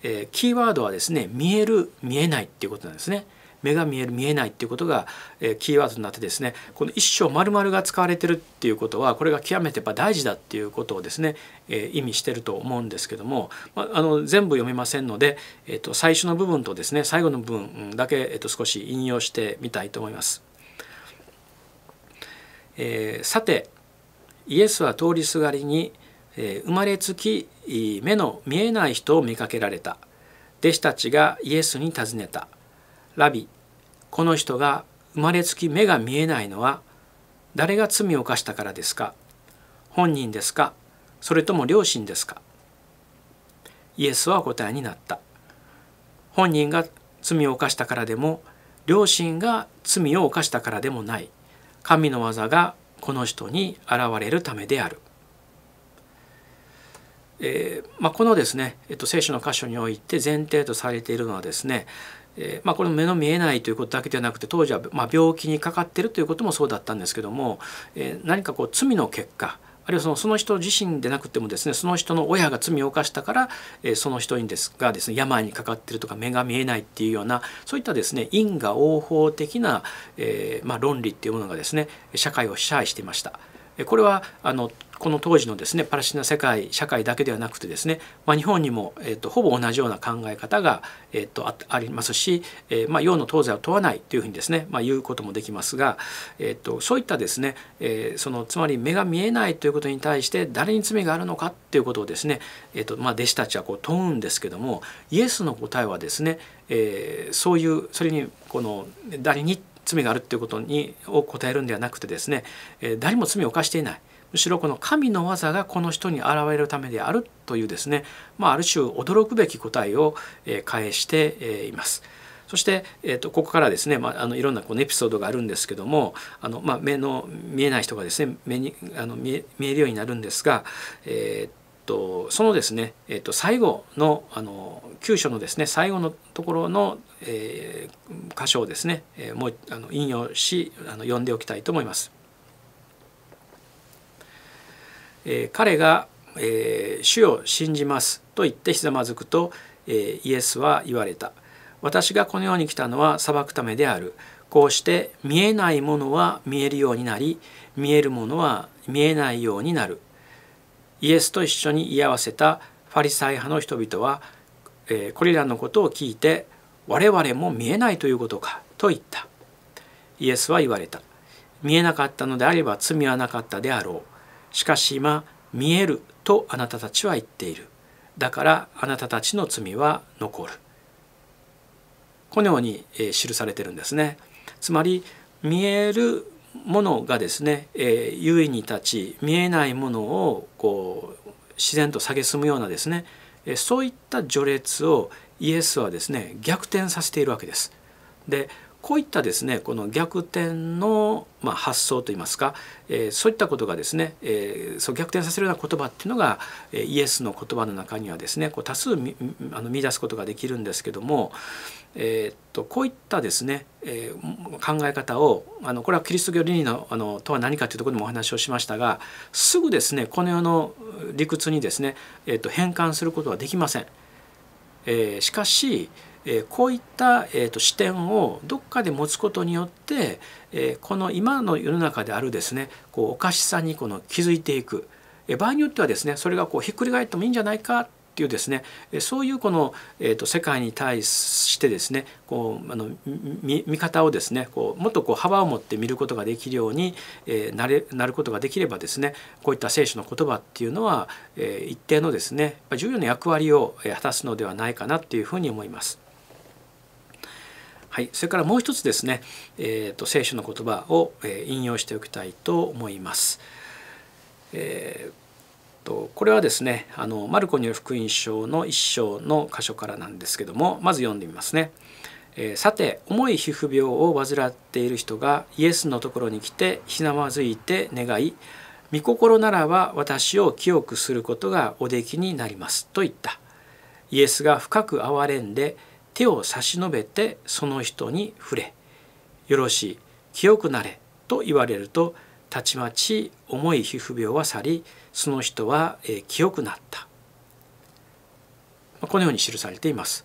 えー、キーワードはですね見える見えないっていうことなんですね。目が見える見えないっていうことが、えキーワードになってですねこの一生丸々が使われてるっていうことはこれが極めてやっぱ大事だっていうことをですね、え意味してると思うんですけども、まあ、の全部読めませんので、えー、と最初の部分とですね最後の部分だけ、えー、と少し引用してみたいと思います。えー、さてイエスは通りすがりに、えー、生まれつき目の見えない人を見かけられた弟子たちがイエスに尋ねた「ラビこの人が生まれつき目が見えないのは誰が罪を犯したからですか本人ですかそれとも両親ですかイエスはお答えになった本人が罪を犯したからでも両親が罪を犯したからでもない神の技がこの人に現れるためである、えー、まあ、このですね、えっと、聖書の箇所において前提とされているのはですねえー、まあ、これ目の見えないということだけではなくて当時は、まあ、病気にかかってるということもそうだったんですけども、えー、何かこう罪の結果あるいはそのその人自身でなくてもですねその人の親が罪を犯したから、えー、その人にですがですね病にかかってるとか目が見えないっていうようなそういったですね因果応報的な、えまあ、論理っていうものがですね社会を支配していました。これはあのこの当時のですねパレスチナ世界社会だけではなくてですね、まあ、日本にも、えーと、ほぼ同じような考え方が、えーと、とありますし、えー、まあ、洋の東西を問わないというふうにですね、まあ、言うこともできますが、えーと、そういったですね、えー、そのつまり目が見えないということに対して誰に罪があるのかっていうことをですね、えーとまあ、弟子たちはこう問うんですけどもイエスの答えはですね、えー、そういうそれにこの誰に罪があるっていうことにを答えるんではなくてですね、えー、誰も罪を犯していない。むしろこの神の技がこの人に現れるためであるというですね、まあ、ある種驚くべき答えを返しています。そして、えー、とここからですね、まあ、あのいろんなこのエピソードがあるんですけどもあの、まあ、目の見えない人がですね目にあの見え見えるようになるんですが、えー、とそのですね、えー、と最後のあの9章のですね最後のところの、えー、箇所をですね、えー、もうあの引用しあの読んでおきたいと思います。え彼が、え主を信じます」と言ってひざまずくと、えイエスは言われた「私がこの世に来たのは裁くためである」こうして見えないものは見えるようになり見えるものは見えないようになるイエスと一緒に居合わせたファリサイ派の人々は、えー、これらのことを聞いて「我々も見えないということか」と言ったイエスは言われた「見えなかったのであれば罪はなかったであろう」しかし今見えるとあなたたちは言っているだからあなたたちの罪は残るこのように記されてるんですねつまり見えるものがですね、えー、優位に立ち見えないものをこう自然と蔑むようなですねそういった序列をイエスはですね逆転させているわけです。でこういったですねこの逆転の、まあ、発想といいますか、えー、そういったことがですね、えー、そう逆転させるような言葉っていうのが、えイエスの言葉の中にはですねこう多数見あの見出すことができるんですけども、えー、っとこういったですね、えー、考え方をあのこれはキリスト教倫理のあのとは何かというところにもお話をしましたがすぐですねこの世の理屈にですね、えー、っと変換することはできません。えしかし、えこういった、えー、と視点をどっかで持つことによって、えこの今の世の中であるですねこうおかしさにこの気づいていく、え場合によってはですねそれがこうひっくり返ってもいいんじゃないかっていうですねそういうこの、えーと、世界に対してですねこうあの見方をですねこうもっとこう幅を持って見ることができるように、えー、なれなることができればですねこういった聖書の言葉っていうのは、えー、一定のですね重要な役割を果たすのではないかなっていうふうに思います。はい、それからもう一つですね、えーと、聖書の言葉を、え引用しておきたいと思います。えーと、これはですねあのマルコによる福音書の1章の箇所からなんですけどもまず読んでみますね。えー、さて重い皮膚病を患っている人がイエスのところに来てひなまずいて願い「御心ならば私を清くすることがおできになります」と言った。イエスが深く憐れんで「手を差し伸べてその人に触れよろしい清くなれと言われるとたちまち重い皮膚病は去りその人は、え清くなったこのように記されています。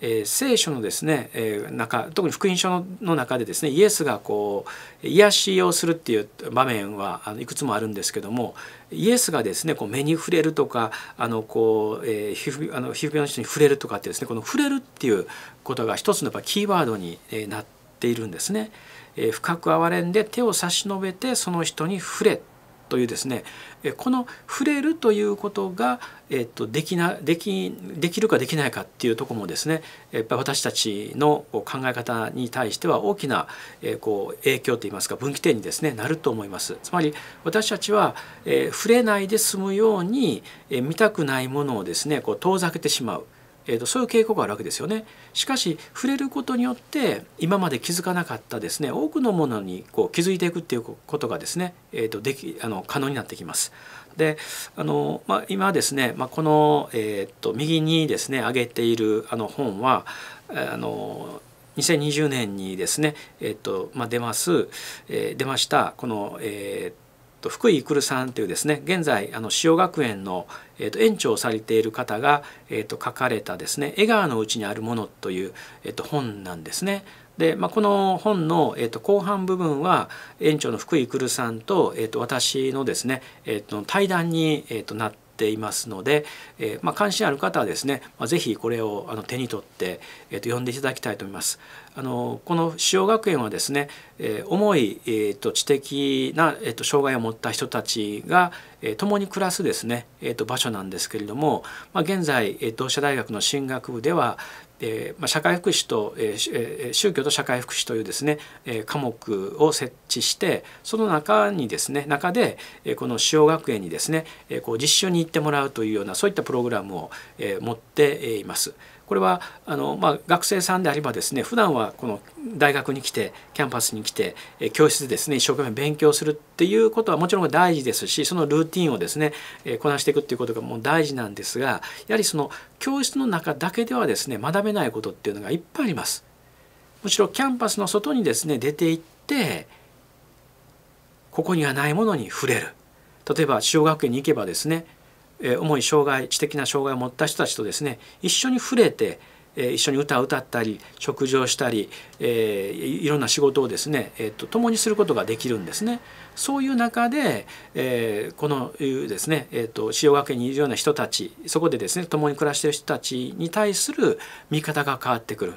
えー、聖書のですね、えー、中特に福音書の中でですねイエスがこう癒しをするっていう場面はあのいくつもあるんですけどもイエスがですねこう目に触れるとかあのこう、えー、皮膚あの皮膚病の人に触れるとかってですねこの触れるっていうことが一つのやっぱキーワードになっているんですね。えー、深く憐れんで手を差し伸べてその人に触れというですねこの触れるということが、えっと、できなできできるかできないかっていうとこもですねやっぱり私たちの考え方に対しては大きな、えこう影響といいますか分岐点にですねなると思います。つまり私たちは、え触れないで済むように、え見たくないものをですねこう遠ざけてしまうえー、とそういう傾向があるわけですよね。しかし触れることによって今まで気づかなかったですね多くのものにこう気づいていくっていうことがですね、えー、とできあの可能になってきます。であの、まあ、今ですね、まあ、この、えー、と右にですね上げているあの本はあの2020年にですね、えっとまあ、出ます、えー、出ましたこの、えと福井育さんというですね現在あの塩学園の、えー、と園長をされている方が、えー、と書かれたですね「笑顔のうちにあるもの」という、えー、と本なんですね。で、まあ、この本の、えー、と後半部分は園長の福井来さんと,、えー、と私のですね、えー、と対談に、えー、となってていますので、えー、まあ、関心ある方はですね、まあ、ぜひこれをあの手に取って、えー、と読んでいただきたいと思います。あのこの塩学園はですね、えー、重い、えーと、知的な、えーと、障害を持った人たちが、えー、共に暮らすですね、えーと、場所なんですけれども、まあ、現在え同志社大学の進学部ではえーまあ、社会福祉と、えー、宗教と社会福祉というですね、えー、科目を設置してその中にですね中で、えー、この塩学園にですね、えー、こう実習に行ってもらうというようなそういったプログラムを、えー、持っています。これはあの、まあ、学生さんであればですね普段はこの大学に来てキャンパスに来て教室でですね一生懸命勉強するっていうことはもちろん大事ですしそのルーティンをですねこなしていくっていうことがもう大事なんですがやはりその教室の中だけではですね学べないことっていうのがいっぱいあります。むしろキャンパスの外にですね出て行ってここにはないものに触れる例えば塩学園に行けばですね重い障害知的な障害を持った人たちとですね一緒に触れて一緒に歌を歌ったり食事をしたり、えー、いろんな仕事をですね、えっと、共にすることができるんですね。そういう中で、えー、このですね、えーと、塩学園にいるような人たちそこでですね共に暮らしている人たちに対する見方が変わってくる、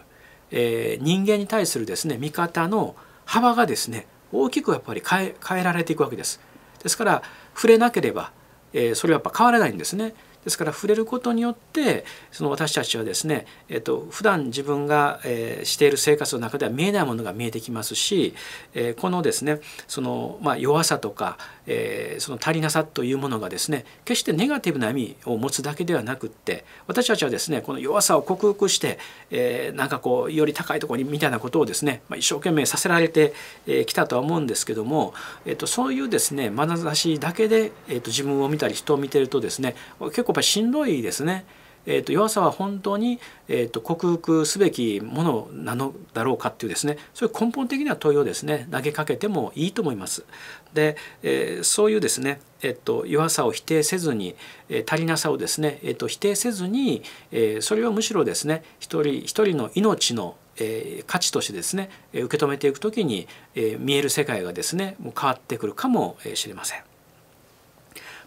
えー、人間に対するですね見方の幅がですね大きくやっぱり変え変えられていくわけです。ですから触れなければえー、それはやっぱ変われないんですね。ですから触れることによってその私たちはですね、えー、っと、普段自分が、えー、している生活の中では見えないものが見えてきますし、えー、このですねその、まあ、弱さとか、えー、その足りなさというものがですね決してネガティブな意味を持つだけではなくって私たちはですねこの弱さを克服して、えー、なんかこうより高いところにみたいなことをですね、まあ、一生懸命させられてき、えー、たとは思うんですけども、えーと、そういうですね眼差しだけで、えーと、と自分を見たり人を見てるとですね結構ぱりしんどいですね。えーと、弱さは本当に、えーと、克服すべきものなのだろうかっていうですねそういう根本的な問いをですね投げかけてもいいと思います。で、えー、そういうですね、えーと、弱さを否定せずに、えー、足りなさをですね、えー、と否定せずに、えー、それをむしろですね一人一人の命のえー、価値としてですね受け止めていく時に、えー、見える世界がですねもう変わってくるかもしれません。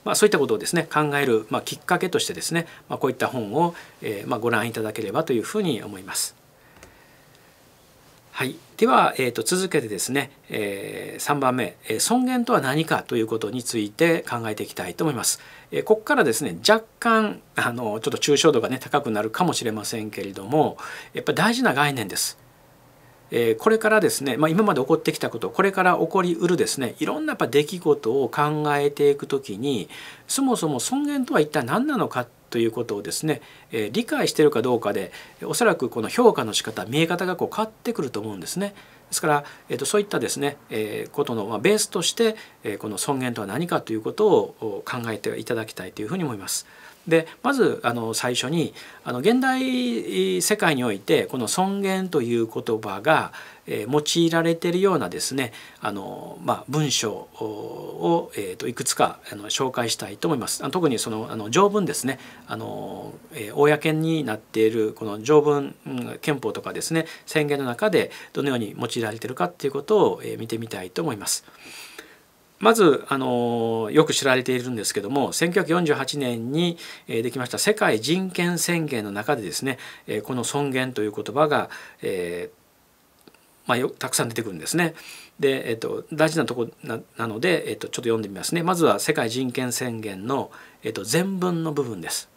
まあ、そういったことをですね考える、まあ、きっかけとしてですね、まあ、こういった本を、えーまあ、ご覧いただければというふうに思います。はい、では、えー、と続けてですね、えー、3番目、えー、尊厳とは何かということについて考えていきたいと思います。えー、ここからですね若干あのちょっと抽象度がね高くなるかもしれませんけれどもやっぱり大事な概念です。えこれからですね、まあ、今まで起こってきたことこれから起こりうるですねいろんなやっぱ出来事を考えていく時にそもそも尊厳とは一体何なのかということをですね、え理解してるかどうかでおそらくこの評価の仕方見え方がこう変わってくると思うんですね。ですから、えっとそういったですね、えー、ことの、まベースとして、えこの尊厳とは何かということを考えていただきたいというふうに思います。でまずあの最初にあの現代世界においてこの尊厳という言葉が用いられているようなですねあの、まあ、文章を、えー、といくつかあの紹介したいと思います。特にそのあの条文ですねあの、えー、公になっているこの条文、憲法とかですね宣言の中でどのように用いられているかっていうことを、えー、見てみたいと思います。まずあのよく知られているんですけども1948年にできました世界人権宣言の中でですねこの尊厳という言葉が、えー、まあ、たくさん出てくるんですね。で、えっと、大事なとこななので、えっと、ちょっと読んでみますね。まずは世界人権宣言の、えっと、全文の部分です。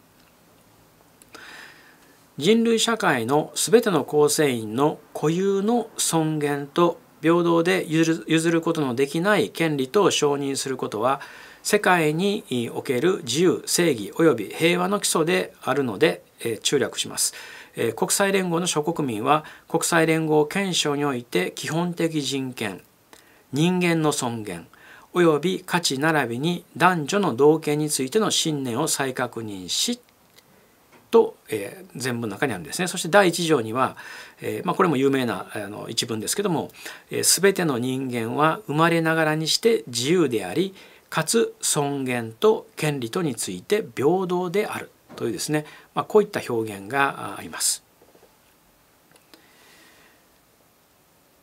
人類社会の全ての構成員の固有の尊厳と平等で譲ることのできない権利と承認することは世界における自由正義及び平和の基礎であるのでえ注略します。え国際連合の諸国民は国際連合憲章において基本的人権人間の尊厳及び価値並びに男女の同権についての信念を再確認しと、えー、全文の中にあるんですねそして第1条には、えー、まあ、これも有名なあの一文ですけども「えー、全ての人間は生まれながらにして自由でありかつ尊厳と権利とについて平等である」というですね、まあ、こういった表現があります。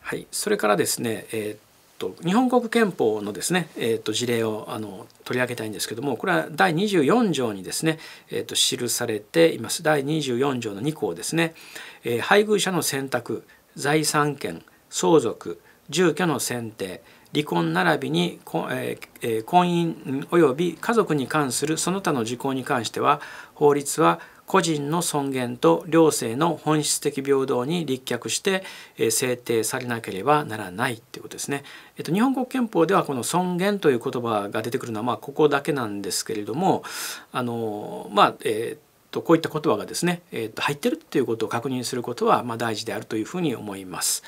はい、それからですね、えーと日本国憲法のですね、えー、と事例をあの取り上げたいんですけどもこれは第24条にですね、えー、と記されています第24条の2項ですね、えー、配偶者の選択財産権相続住居の選定離婚並びに婚姻及び家族に関するその他の事項に関しては法律は個人の尊厳と両性の本質的平等に立脚して制定されなければならないということですね。えっと、日本国憲法ではこの尊厳という言葉が出てくるのはまここだけなんですけれどもあのまあえーとこういった言葉がですね、えー、と入ってるっていうことを確認することはま大事であるというふうに思います。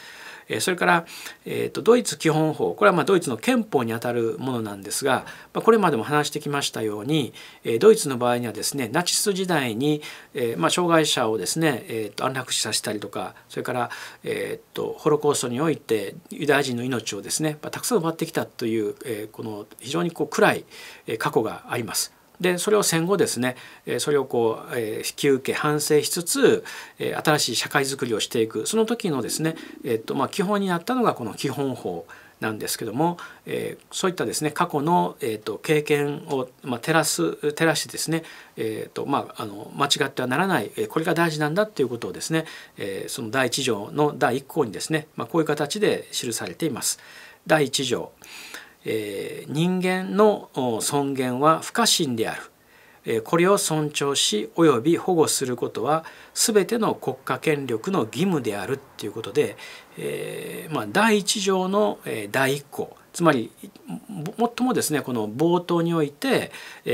それから、えーと、ドイツ基本法これはまドイツの憲法にあたるものなんですが、まこれまでも話してきましたようにドイツの場合にはですねナチス時代に、えま障害者をですね、えー、と安楽死させたりとかそれから、えー、とホロコーストにおいてユダヤ人の命をですねたくさん奪ってきたという、えこの非常にこう暗い過去があります。でそれを戦後ですねそれをこう引き受け反省しつつ新しい社会づくりをしていくその時のですね、えっとまあ、基本になったのがこの基本法なんですけども、えー、そういったですね過去の、えーと、経験を、まあ、照らす照らしてですね、えーとまあ、あの間違ってはならないこれが大事なんだっていうことをですね、えー、その第1条の第1項にですね、まあ、こういう形で記されています。第1条えー、人間の尊厳は不可侵である、えー、これを尊重し及び保護することは全ての国家権力の義務であるということで、えー、まあ、第1条の第1項つまり最もですねこの冒頭において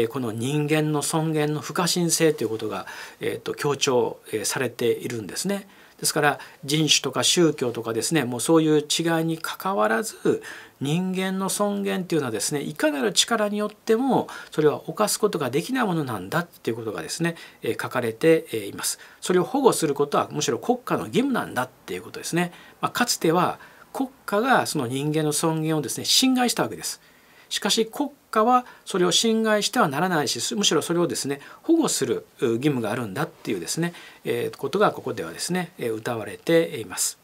この人間の尊厳の不可侵性ということが、えー、と強調されているんですね。ですから人種とか宗教とかですねもうそういう違いにかかわらず人間の尊厳というのはですねいかなる力によってもそれは犯すことができないものなんだということがですね書かれています。それを保護することはむしろ国家の義務なんだということですね。まあ、かつては国家がその人間の尊厳をですね侵害したわけです。しかし国家はそれを侵害してはならないしむしろそれをですね保護する義務があるんだっていうですね、えー、ことがここではですね歌われています。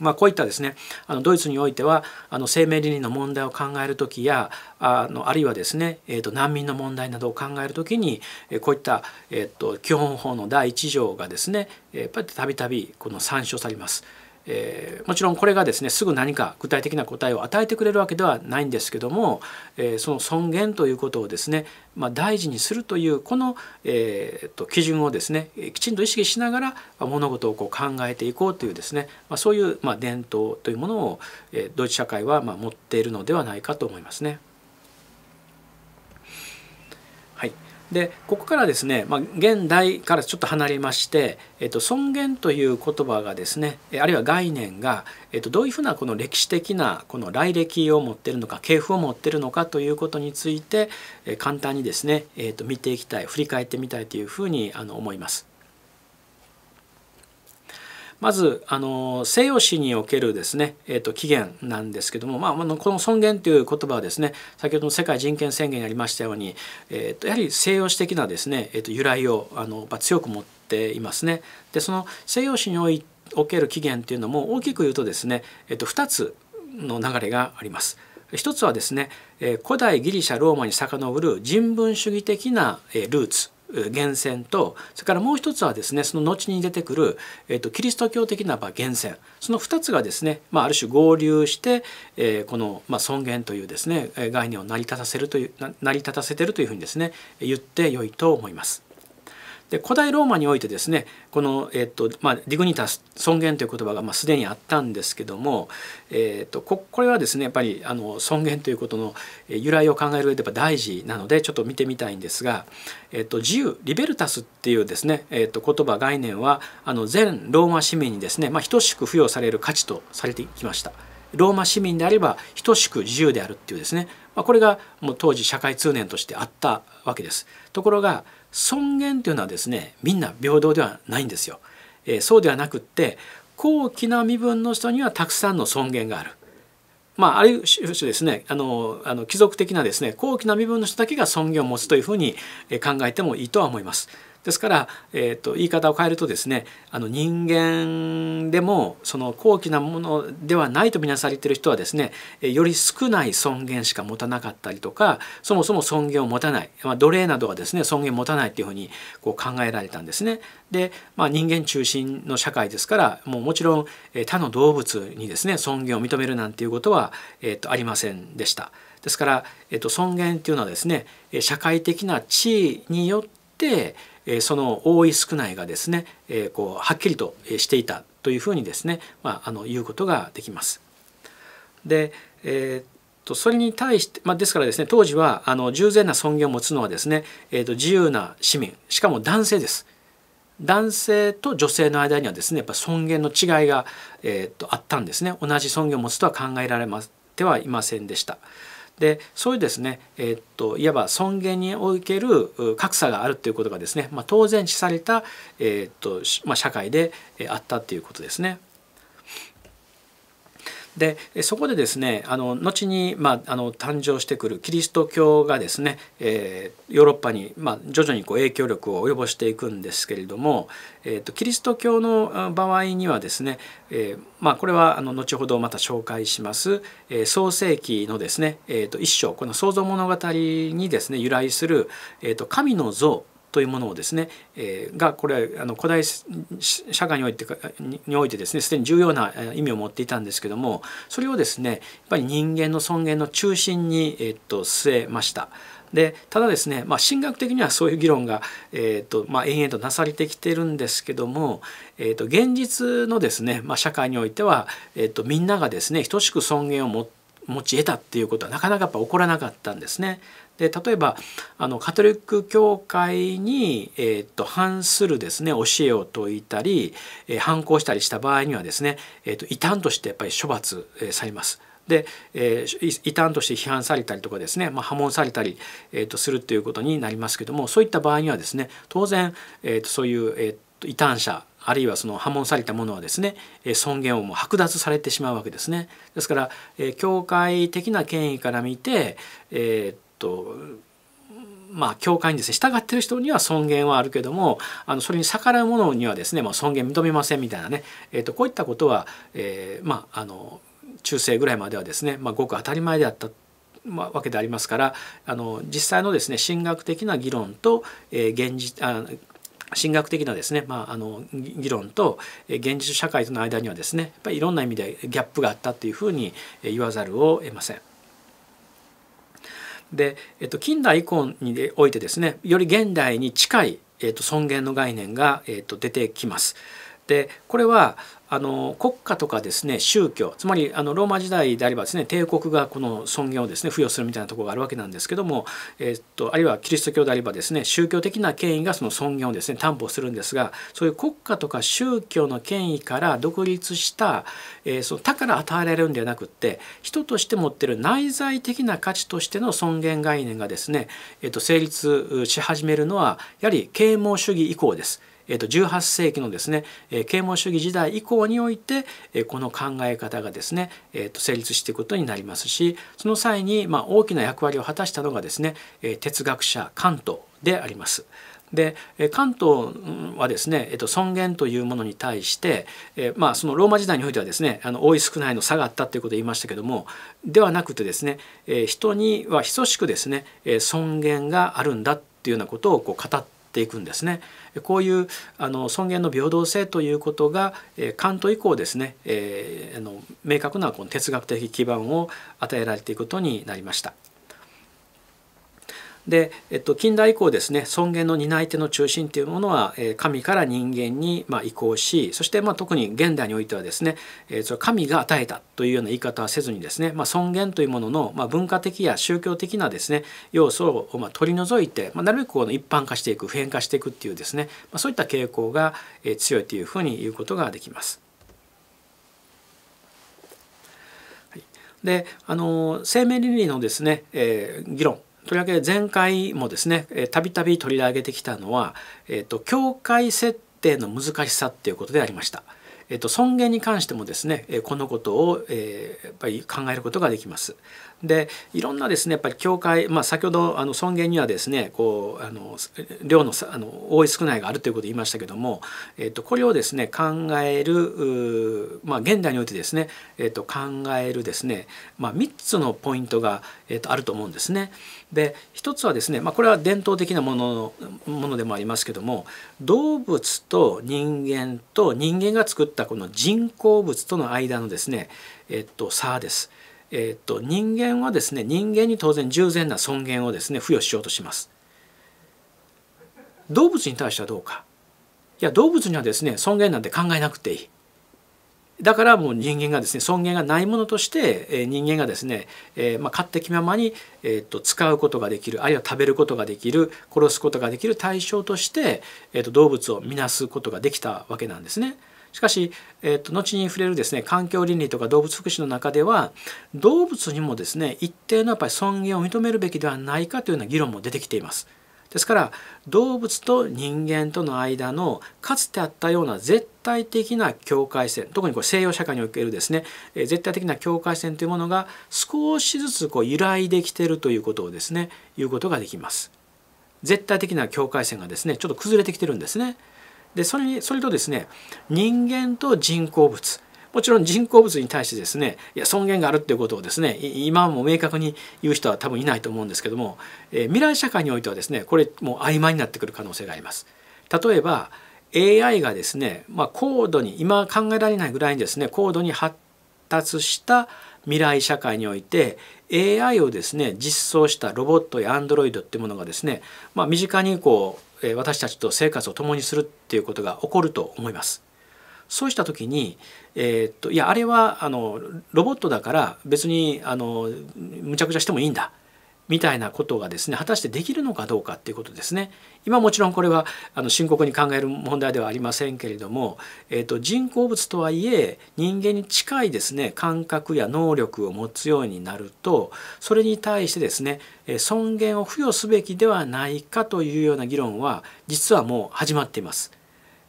まあ、こういったですねあのドイツにおいてはあの生命倫理の問題を考える時やあのあるいはですね、えー、と難民の問題などを考える時にこういった、えー、と基本法の第1条がですねやっぱりたびたびこの参照されます。えー、もちろんこれがですねすぐ何か具体的な答えを与えてくれるわけではないんですけども、えー、その尊厳ということをですね、まあ、大事にするというこの、えー、と基準をですねきちんと意識しながら物事をこう考えていこうというですね、まあ、そういうま伝統というものを、えドイツ社会はま持っているのではないかと思いますね。でここからですね、まあ、現代からちょっと離れまして、えっと、尊厳という言葉がですねあるいは概念が、えっと、どういうふうなこの歴史的なこの来歴を持ってるのか系譜を持ってるのかということについて簡単にですね、えっと、見ていきたい振り返ってみたいというふうにあの思います。まずあの西洋史におけるですね、えーと、起源なんですけども、まあ、この尊厳という言葉はですね先ほどの世界人権宣言にありましたように、えーと、やはり西洋史的なですね、えーと、由来をあの強く持っていますね。でその西洋史においおける起源というのも大きく言うとですね、えー、と2つの流れがあります。一つはですね、えー、古代ギリシャローマに遡る人文主義的な、えー、ルーツ源泉とそれからもう一つはですねその後に出てくる、えー、とキリスト教的な源泉その2つがですね、まあ、ある種合流して、えー、この、まあ、尊厳というですね概念を成り立たせるという成り立たせてるというふうにですね言ってよいと思います。で古代ローマにおいてですねこの、えっとまあ、ディグニタス尊厳という言葉が、まあ、すでにあったんですけども、えーと、とこれはですねやっぱりあの尊厳ということの由来を考える上で大事なのでちょっと見てみたいんですが、えっと、自由リベルタスっていうですね、えっと、と言葉概念はあの全ローマ市民にですね、まあ、等しく付与される価値とされてきました。ローマ市民であれば等しく自由であるっていうですね、まあ、これがもう当時社会通念としてあったわけです。ところが尊厳というのはですねみんな平等ではないんですよ。えそうではなくって高貴な身分の人にはたくさんの尊厳がある。まあ、ある種ですねあのあの貴族的なですね高貴な身分の人だけが尊厳を持つというふうに考えてもいいとは思います。ですから、えーと、言い方を変えるとですねあの人間でもその高貴なものではないとみなされている人はですねより少ない尊厳しか持たなかったりとかそもそも尊厳を持たない、まあ、奴隷などはですね尊厳を持たないっていうふうにこう考えられたんですね。で、まあ、人間中心の社会ですからもうもちろん他の動物にですね尊厳を認めるなんていうことは、えーと、ありませんでした。ですから、えっと、尊厳っていうのはですね社会的な地位によってその多い少ないがですねこうはっきりとしていたというふうにですね、まあ、あの言うことができます。で、えーそれに対して、まあ、ですからですね当時はあの従前な尊厳を持つのはですね、えー、と自由な市民しかも男性です男性と女性の間にはですねやっぱ尊厳の違いが、えー、とあったんですね同じ尊厳を持つとは考えられてはいませんでした。でそういうですね、えっといわば尊厳における格差があるということがですね、まあ、当然視された、えっとまあ、社会であったということですね。でそこでですねあの後に、まあ、あの誕生してくるキリスト教がですね、えー、ヨーロッパに、まあ、徐々にこう影響力を及ぼしていくんですけれども、えーと、キリスト教の場合にはですね、えー、まあ、これはあの後ほどまた紹介します、えー、創世紀のですね、えーと、一章この創造物語にですね由来する、えーと、と神の像というものをですね、えー、がこれはあの古代社会においてにおいてですねすでに重要な意味を持っていたんですけどもそれをですねやっぱり人間の尊厳の中心に、えー、っと据えました。でただですね、まあ、神学的にはそういう議論が、えーとまあ、延々となされてきてるんですけども、えー、と現実のですね、まあ、社会においては、えーと、とみんながですね等しく尊厳を持ち得たっていうことはなかなかやっぱ起こらなかったんですね。で例えばあのカトリック教会に、えー、と反するですね教えを説いたり、え反抗したりした場合にはですね、えー、と異端としてやっぱり処罰、えされます。で、えー、異端として批判されたりとかですね、まあ、破門されたり、えー、とするということになりますけどもそういった場合にはですね当然、えー、とそういう、えー、と異端者あるいはその破門されたものはですね尊厳をもう剥奪されてしまうわけですね。ですから教会的な権威から見て、えー、とまあ、教会にですね従ってる人には尊厳はあるけどもあのそれに逆らう者にはですね、まあ、尊厳認めませんみたいなね、えー、とこういったことは、えー、まあ、あの中世ぐらいまではですね、まあ、ごく当たり前であった、まあ、わけでありますからあの実際のですね神学的な議論と、えー、現実あ神学的なですね、まあ、あの議論と現実社会との間にはですねやっぱりいろんな意味でギャップがあったっていうふうに言わざるを得ません。で、えっと、近代以降においてですねより現代に近い、えっと、尊厳の概念が、えっと、出てきます。でこれはあの国家とかですね宗教つまりあのローマ時代であればですね帝国がこの尊厳をですね付与するみたいなところがあるわけなんですけども、えっと、あるいはキリスト教であればですね宗教的な権威がその尊厳をですね担保するんですがそういう国家とか宗教の権威から独立した、えー、その他から与えられるんではなくって人として持ってる内在的な価値としての尊厳概念がですね、えっと、成立し始めるのはやはり啓蒙主義以降です。えー、と18世紀のですね、え啓蒙主義時代以降において、えこの考え方がですね、えー、と成立していくことになりますしその際に、ま大きな役割を果たしたのがですね、え哲学者関東であります。で関東はですね、えっと、尊厳というものに対して、えまあ、そのローマ時代においてはですねあの多い少ないの差があったということを言いましたけどもではなくてですね、え人には等しくですね尊厳があるんだっていうようなことをこう語ってていくんですね。こういうあの尊厳の平等性ということが、えー、関東以降ですね、えー、あの明確なこの哲学的基盤を与えられていくことになりました。で、えっと、近代以降ですね尊厳の担い手の中心というものは、え神から人間にま移行しそして、ま特に現代においてはですね、えそれ神が与えたというような言い方はせずにですね、ま尊厳というものの、ま文化的や宗教的なですね要素を、ま取り除いて、まなるべくこの一般化していく普遍化していくっていうですね、まそういった傾向が、え強いというふうに言うことができます。であの生命倫理のですね、えー、議論とりわけ前回もですねたびたび取り上げてきたのは、えっと、と境界設定の難しさっていうことでありました。えっと、尊厳に関してもですねこのことを、えー、やっぱり考えることができます。でいろんなですねやっぱり教会、まあ、先ほどあの尊厳にはですねこうあの量のあの多い少ないがあるということを言いましたけども、えっと、これをですね考える、まあ、現代においてですね、えっと、考えるですね、まあ、3つのポイントが、えっと、あると思うんですね。で一つはですね、まあ、これは伝統的なものものでもありますけども動物と人間と人間が作ったこの人工物との間のですね、えっと、差です。えっと、人間はですね人間に当然従前な尊厳をですね付与しようとします。動物に対してはどうかいや動物にはですね尊厳なんて考えなくていいだからもう人間がですね尊厳がないものとして人間がですね、えー、まあ、勝手気ままに、えー、と使うことができるあるいは食べることができる殺すことができる対象として、えー、と動物を見なすことができたわけなんですね。しかし、えー、と後に触れるですね環境倫理とか動物福祉の中では動物にもですね一定のやっぱり尊厳を認めるべきではないかというような議論も出てきています。ですから動物と人間との間のかつてあったような絶対的な境界線特にこう西洋社会におけるですねえ絶対的な境界線というものが少しずつこう由来できてるということをですね言うことができます。絶対的な境界線がですねちょっと崩れてきてるんですね。でそれにそれとですね人間と人工物もちろん人工物に対してですねいや尊厳があるっていうことをですね今も明確に言う人は多分いないと思うんですけども、え未来社会においてはですねこれもう曖昧になってくる可能性があります。例えば AI がですね、まあ、高度に今考えられないぐらいにですね高度に発達した未来社会において AI をですね実装したロボットやアンドロイドっていうものがですね、まあ、身近にこう私たちと生活を共にするっていうことが起こると思います。そうした時に、えー、っといやあれはあのロボットだから別にあのむちゃくちゃしてもいいんだみたいなことがですね果たしてできるのかどうかっていうことですね。今もちろんこれはあの深刻に考える問題ではありませんけれども、えー、っと、人工物とはいえ人間に近いですね感覚や能力を持つようになるとそれに対してですね尊厳を付与すべきではないかというような議論は実はもう始まっています。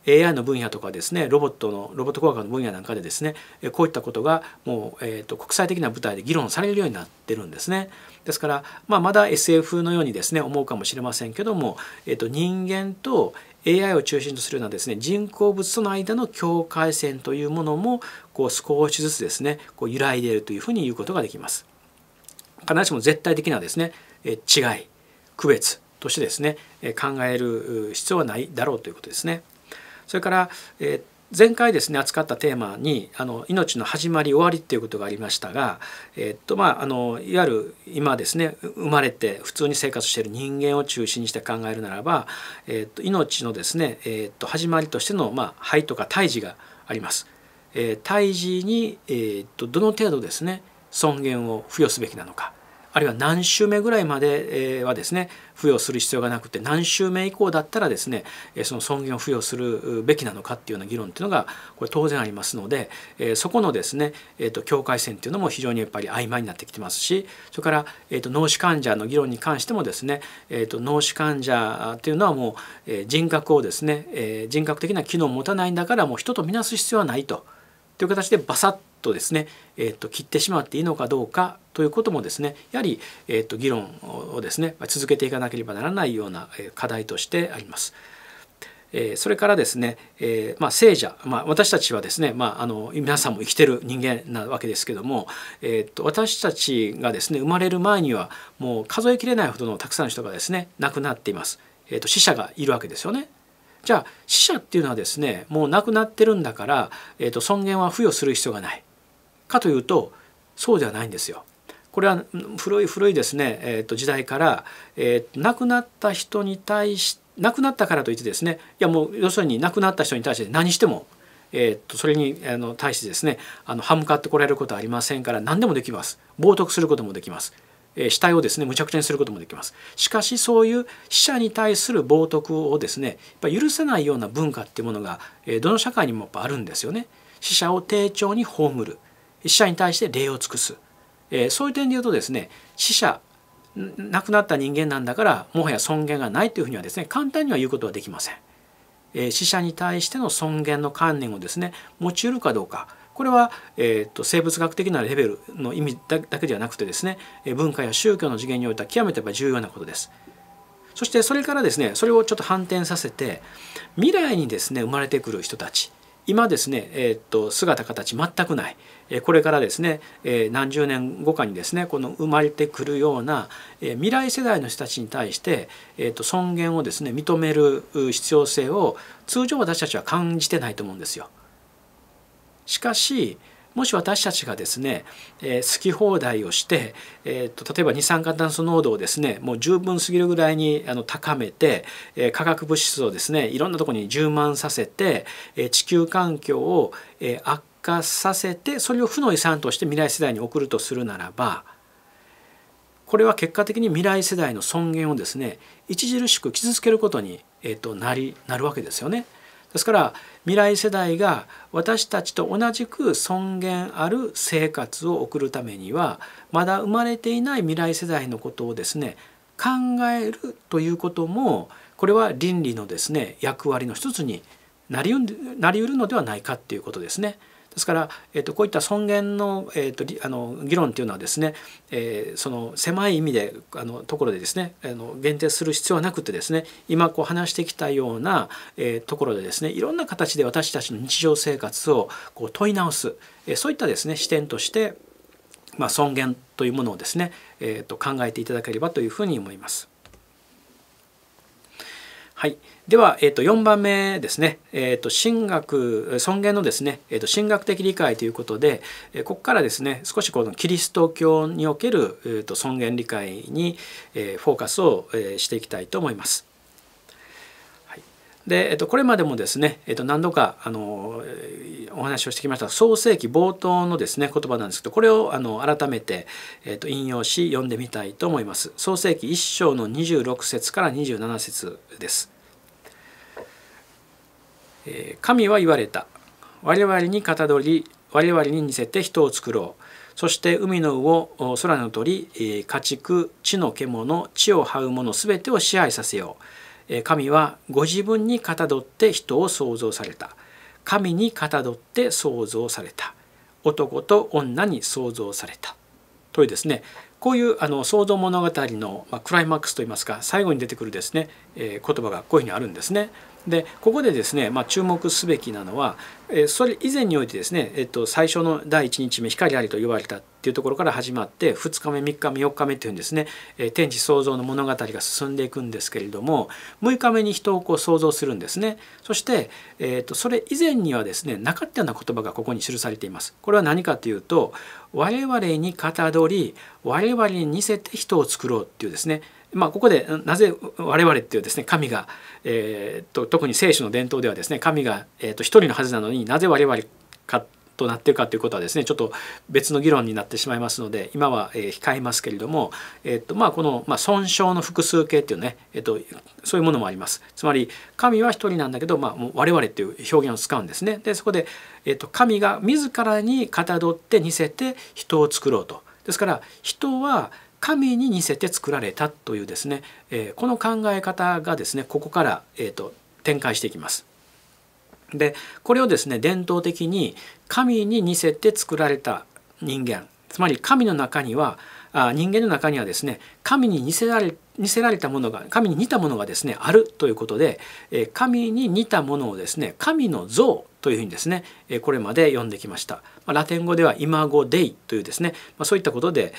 AI の分野とかですねロボットのロボット工学の分野なんかでですねこういったことがもう、えーと、国際的な舞台で議論されるようになってるんですね。ですから、まあ、まだ SF のようにですね思うかもしれませんけども、えーと、と人間と AI を中心とするようなですね人工物との間の境界線というものもこう少しずつですねこう揺らいでいるというふうに言うことができます。必ずしも絶対的なですね違い区別としてですね考える必要はないだろうということですね。それから、えー、前回ですね扱ったテーマにあの命の始まり終わりっていうことがありましたが、えー、っとまあ、あのいわゆる今ですね生まれて普通に生活している人間を中心にして考えるならば、えー、っと命のですね、えー、っと始まりとしての、まあ、肺とか胎児があります。えー、胎児に、えー、っとどの程度ですね尊厳を付与すべきなのか。あるいは何週目ぐらいまではですね付与する必要がなくて何週目以降だったらですねその尊厳を付与するべきなのかっていうような議論っていうのがこれ当然ありますのでそこのですね、えー、と境界線っていうのも非常にやっぱり曖昧になってきてますしそれから、えー、と脳死患者の議論に関してもですね、えー、と脳死患者っていうのはもう人格をですね人格的な機能を持たないんだからもう人と見なす必要はないと。という形でバサッとですね、えー、と切ってしまっていいのかどうかということもですねやはり、えー、と議論をですね続けていかなければならないような課題としてあります。えそれからですね、えまあ、聖者、まあ、私たちはですね、まあ、あの皆さんも生きてる人間なわけですけども、えー、と私たちがですね生まれる前にはもう数えきれないほどのたくさんの人がですね亡くなっています、えー、と死者がいるわけですよね。じゃあ死者っていうのはですねもう亡くなってるんだから、えー、と尊厳は付与する必要がないかというとそうじゃないんですよ。これは古い古いですね、えー、と時代から、えー、亡くなった人に対し亡くなったからといってですねいやもう要するに亡くなった人に対して何しても、えー、とそれにあの対してですねあの歯向かってこられることはありませんから何でもできます冒涜することもできます。え死体をですね無茶苦茶にすることもできますしかしそういう死者に対する冒涜をですねやっぱ許せないような文化っていうものがえどの社会にもやっぱあるんですよね死者を丁重に葬る死者に対して礼を尽くす、えー、そういう点で言うとですね死者亡くなった人間なんだからもはや尊厳がないというふうにはですね簡単には言うことはできません。えー、死者に対しての尊厳の観念をですね用いるかどうかこれは、えーと、生物学的なレベルの意味だけではなくてですね文化や宗教の次元においては極めて重要なことです。そしてそれからですねそれをちょっと反転させて未来にですね生まれてくる人たち今ですね、えーと姿形全くないこれからですね何十年後かにですねこの生まれてくるような未来世代の人たちに対して、えー、と尊厳をですね認める必要性を通常私たちは感じてないと思うんですよ。しかしもし私たちがですね、え好き放題をして、えーと、例えば二酸化炭素濃度をですねもう十分すぎるぐらいにあの高めて、え化学物質をですねいろんなところに充満させて、え地球環境を、悪化させてそれを負の遺産として未来世代に送るとするならばこれは結果的に未来世代の尊厳をですね著しく傷つけることに、えー、となりなるわけですよね。ですから未来世代が私たちと同じく尊厳ある生活を送るためにはまだ生まれていない未来世代のことをですね考えるということもこれは倫理のですね役割の一つになりうるのではないかっていうことですね。ですから、えー、とこういった尊厳の,、えー、とあの議論というのはですね、えー、その狭い意味であのところでですねあの限定する必要はなくてですね今こう話してきたような、えー、ところでですねいろんな形で私たちの日常生活をこう問い直す、えー、そういったですね視点として、まあ、尊厳というものをですね、えー、と考えていただければというふうに思います。はい、では、えー、と4番目ですね、えー、と神学尊厳のですね、えー、と神学的理解ということで、えここからですね少しこのキリスト教における、えー、と尊厳理解に、えフォーカスを、えしていきたいと思います。で、えっと、これまでもですね、えっと、何度かあのお話をしてきました創世記冒頭のですね言葉なんですけどこれをあの改めて、えっと、引用し読んでみたいと思います。創世記1章の26節から27節です。神は言われた我々にかたどり我々に似せて人を作ろうそして海の魚空の鳥家畜地の獣地を這うもの全てを支配させよう神はご自分にかたどって人を創造された神にかたどって創造された男と女に創造されたというですねこういうあの創造物語の、まクライマックスといいますか最後に出てくるですね、え言葉がこういうふうにあるんですね。でここでですね、まあ、注目すべきなのは、えそれ以前においてですね、えっと、最初の第1日目光ありと言われたていうところから始まって2日目3日目4日目っていうんですね、え天地創造の物語が進んでいくんですけれども6日目に人をこう創造するんですねそして、えーと、それ以前にはですねなかったような言葉がここに記されていますこれは何かというと我々にかたどり我々に似せて人を作ろうっていうですねまあ、ここでなぜ我々っていうですね神が、えと、特に聖書の伝統ではですね神が、えと、一人のはずなのになぜ我々かとなっているかということはですねちょっと別の議論になってしまいますので今は控えますけれども、えっとまあ、この、まあ、損傷の複数形というね、えっと、そういうものもありますつまり神は一人なんだけど、まあ、もう我々という表現を使うんですねでそこで、えっと、神が自らにかたどって似せて人を作ろうとですから人は神に似せて作られたというですね、えー、この考え方がですねここから、えーと展開していきます。でこれをですね伝統的に神に似せて作られた人間つまり神の中には人間の中にはですね神に似せられ似せられたものが神に似たものがですねあるということで、神に似たものをですね神の像というふうにですね、これまで読んできました、ラテン語では「イマゴデイ」というですね、そういったことで、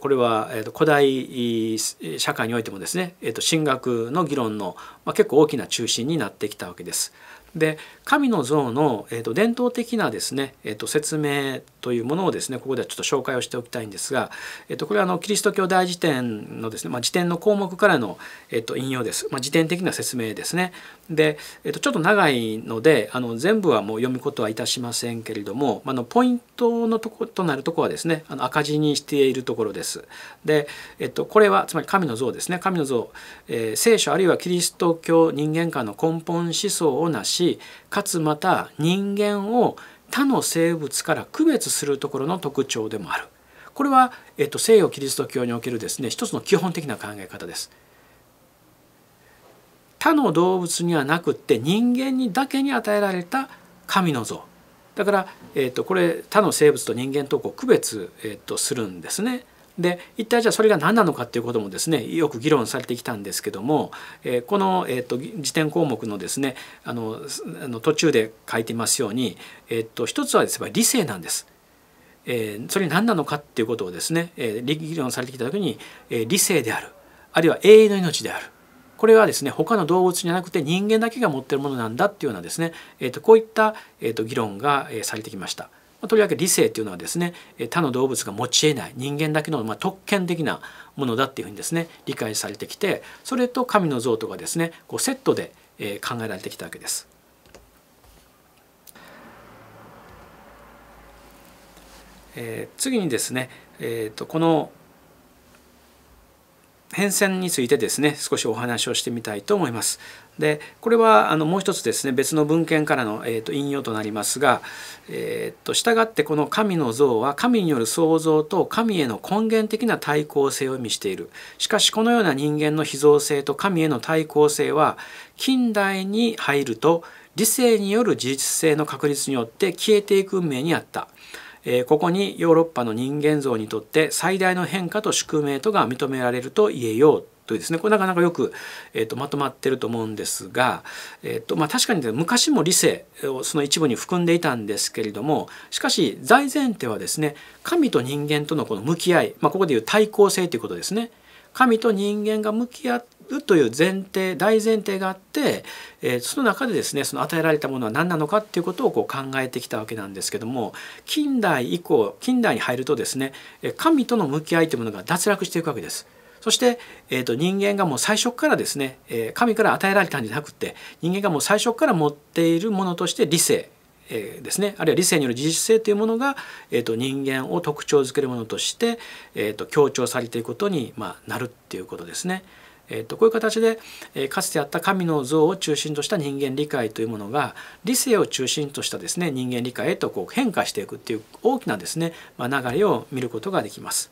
これは、古代社会においてもですね、神学の議論の、結構大きな中心になってきたわけです。で神の像の、えーと、伝統的なですね、えーと、説明というものをですねここではちょっと紹介をしておきたいんですが、えーと、とこれはあのキリスト教大辞典のですね、まあ、辞典の項目からの、えー、と引用です、まあ、辞典的な説明ですね。で、えっと、ちょっと長いのであの全部はもう読むことはいたしませんけれどもあのポイントのとことなるとこはですねあの赤字にしているところです。で、えっと、これはつまり神の像ですね神の像、えー、聖書あるいはキリスト教人間観の根本思想をなしかつまた人間を他の生物から区別するところの特徴でもある。これは、えっと、西洋キリスト教におけるですね一つの基本的な考え方です。他の動物にはなくって人間にだけに与えられた神の像だから、えーと、これ他の生物と人間とこう区別、えーと、するんですね。で一体じゃあそれが何なのかっていうこともですねよく議論されてきたんですけども、えー、この、えーと、辞典項目のですねあの途中で書いてますように、えー、と一つはですね理性なんです。えー、それ何なのかっていうことをですね、えー、議論されてきた時に、えー、理性であるあるいは永遠の命であるこれはですね他の動物じゃなくて人間だけが持ってるものなんだっていうようなですね、えー、とこういった、えー、と議論がされてきました。とりわけ理性というのはですね他の動物が持ち得ない人間だけの、ま特権的なものだっていうふうにですね理解されてきてそれと神の像とかですねこうセットで考えられてきたわけです。えー、次にですね、えー、とこの変遷についてですね少しお話をしてみたいと思います。でこれはあのもう一つですね別の文献からの、えー、と引用となりますが、えー、と従ってこの神の像は神による創造と神への根源的な対抗性を意味しているしかしこのような人間の非造性と神への対抗性は近代に入ると理性による自律性の確立によって消えていく運命にあった。ここにヨーロッパの人間像にとって最大の変化と宿命とが認められると言えようというですねこれなかなかよく、えー、とまとまってると思うんですが、えーとまあ、確かに、ね、昔も理性をその一部に含んでいたんですけれどもしかし大前提はですね神と人間とのこの向き合い、まあ、ここでいう対抗性ということですね。神と人間が向き合ってるという前提大前提があって、えー、その中でですねその与えられたものは何なのかっていうことをこう考えてきたわけなんですけども近代以降近代に入るとですね神との向き合いというものが脱落していくわけです。そして、えー、と人間がもう最初からですね、えー、神から与えられたんじゃなくて人間がもう最初から持っているものとして理性えー、ですねあるいは理性による自主性というものが、えーと、人間を特徴づけるものとして、えーと強調されていくことに、まあ、なるっていうことですね。えー、とこういう形で、えかつてあった神の像を中心とした人間理解というものが理性を中心としたですね人間理解へとこう変化していくっていう大きなですね、まあ、流れを見ることができます。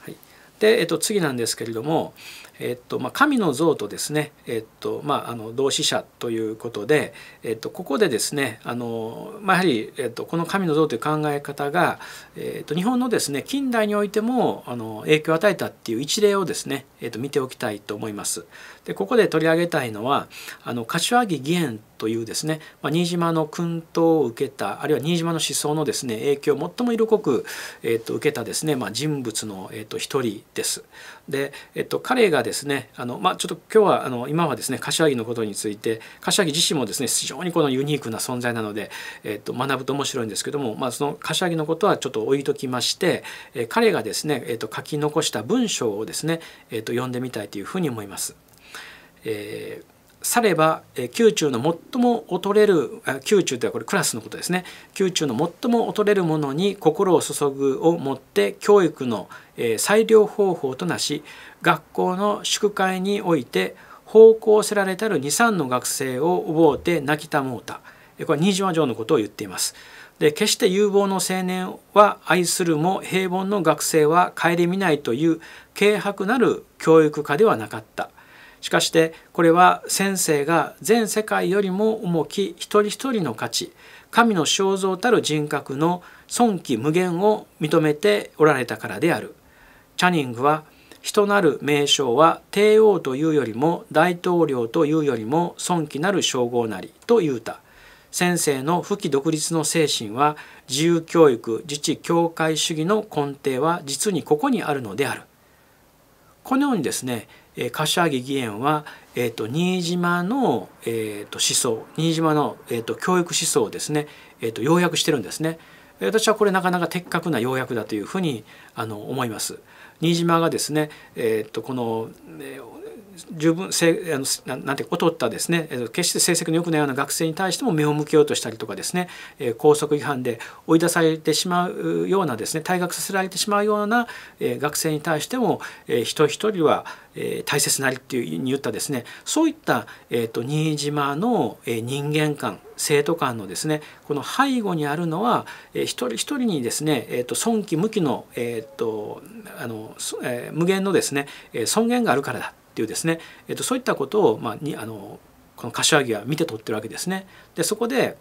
はい、で、えー、と次なんですけれども、えっとまあ、神の像とですね、えっとまあ、あの同志者ということで、えっと、ここでですねあの、まあ、やはり、えっと、この神の像という考え方が、えっと、日本のですね近代においてもあの影響を与えたっていう一例をですね、えっと、見ておきたいと思います。でここで取り上げたいのはあの柏木義円というですね、まあ、新島の薫陶を受けたあるいは新島の思想のですね影響を最も色濃く、えー、と受けたですね、まあ、人物の、えー、と一人です。で、えー、と彼がですねあの、まあ、ちょっと今日はあの今はですね柏木のことについて柏木自身もですね非常にこのユニークな存在なので、えー、と学ぶと面白いんですけども、まあ、その柏木のことはちょっと置いときまして、えー、彼がですね、えー、と書き残した文章をですね、えー、と読んでみたいというふうに思います。えーさればえ宮中の最も劣れる宮中ではこれクラスのことですね宮中の最も劣れるものに心を注ぐをもって教育のえ裁量方法となし学校の祝会において奉公せられたる23の学生を覚えて泣きたもうたえこれ二条城のことを言っています。で決して有望の青年は愛するも平凡の学生は顧みないという軽薄なる教育家ではなかった。しかしてこれは先生が全世界よりも重き一人一人の価値神の肖像たる人格の尊貴無限を認めておられたからである。チャニングは人なる名称は帝王というよりも大統領というよりも尊貴なる称号なりと言うた。先生の不帰独立の精神は自由教育自治教会主義の根底は実にここにあるのである。このようにですねえー、柏木義援は、えーと、新島の、えーと、思想新島の、えーと教育思想をですね、えー、と要約してるんですね。私はこれなかなか的確な要約だというふうにあの思います。新島がですね、えー、とこの、えー十分せあのなんていうか劣ったですね決して成績の良くないような学生に対しても目を向けようとしたりとかですね校則違反で追い出されてしまうようなですね退学させられてしまうような学生に対しても人一人は大切なりっていうに言ったですねそういった、えー、と新島の人間観生徒間のですねこの背後にあるのは、えー、一人一人にですね、えーと、損気無気の,、えーとあのえー、無限のですね尊厳があるからだっていうですね、えー、とそういったことを、まあ、にあのこの柏木は見て取ってるわけですね。でそこで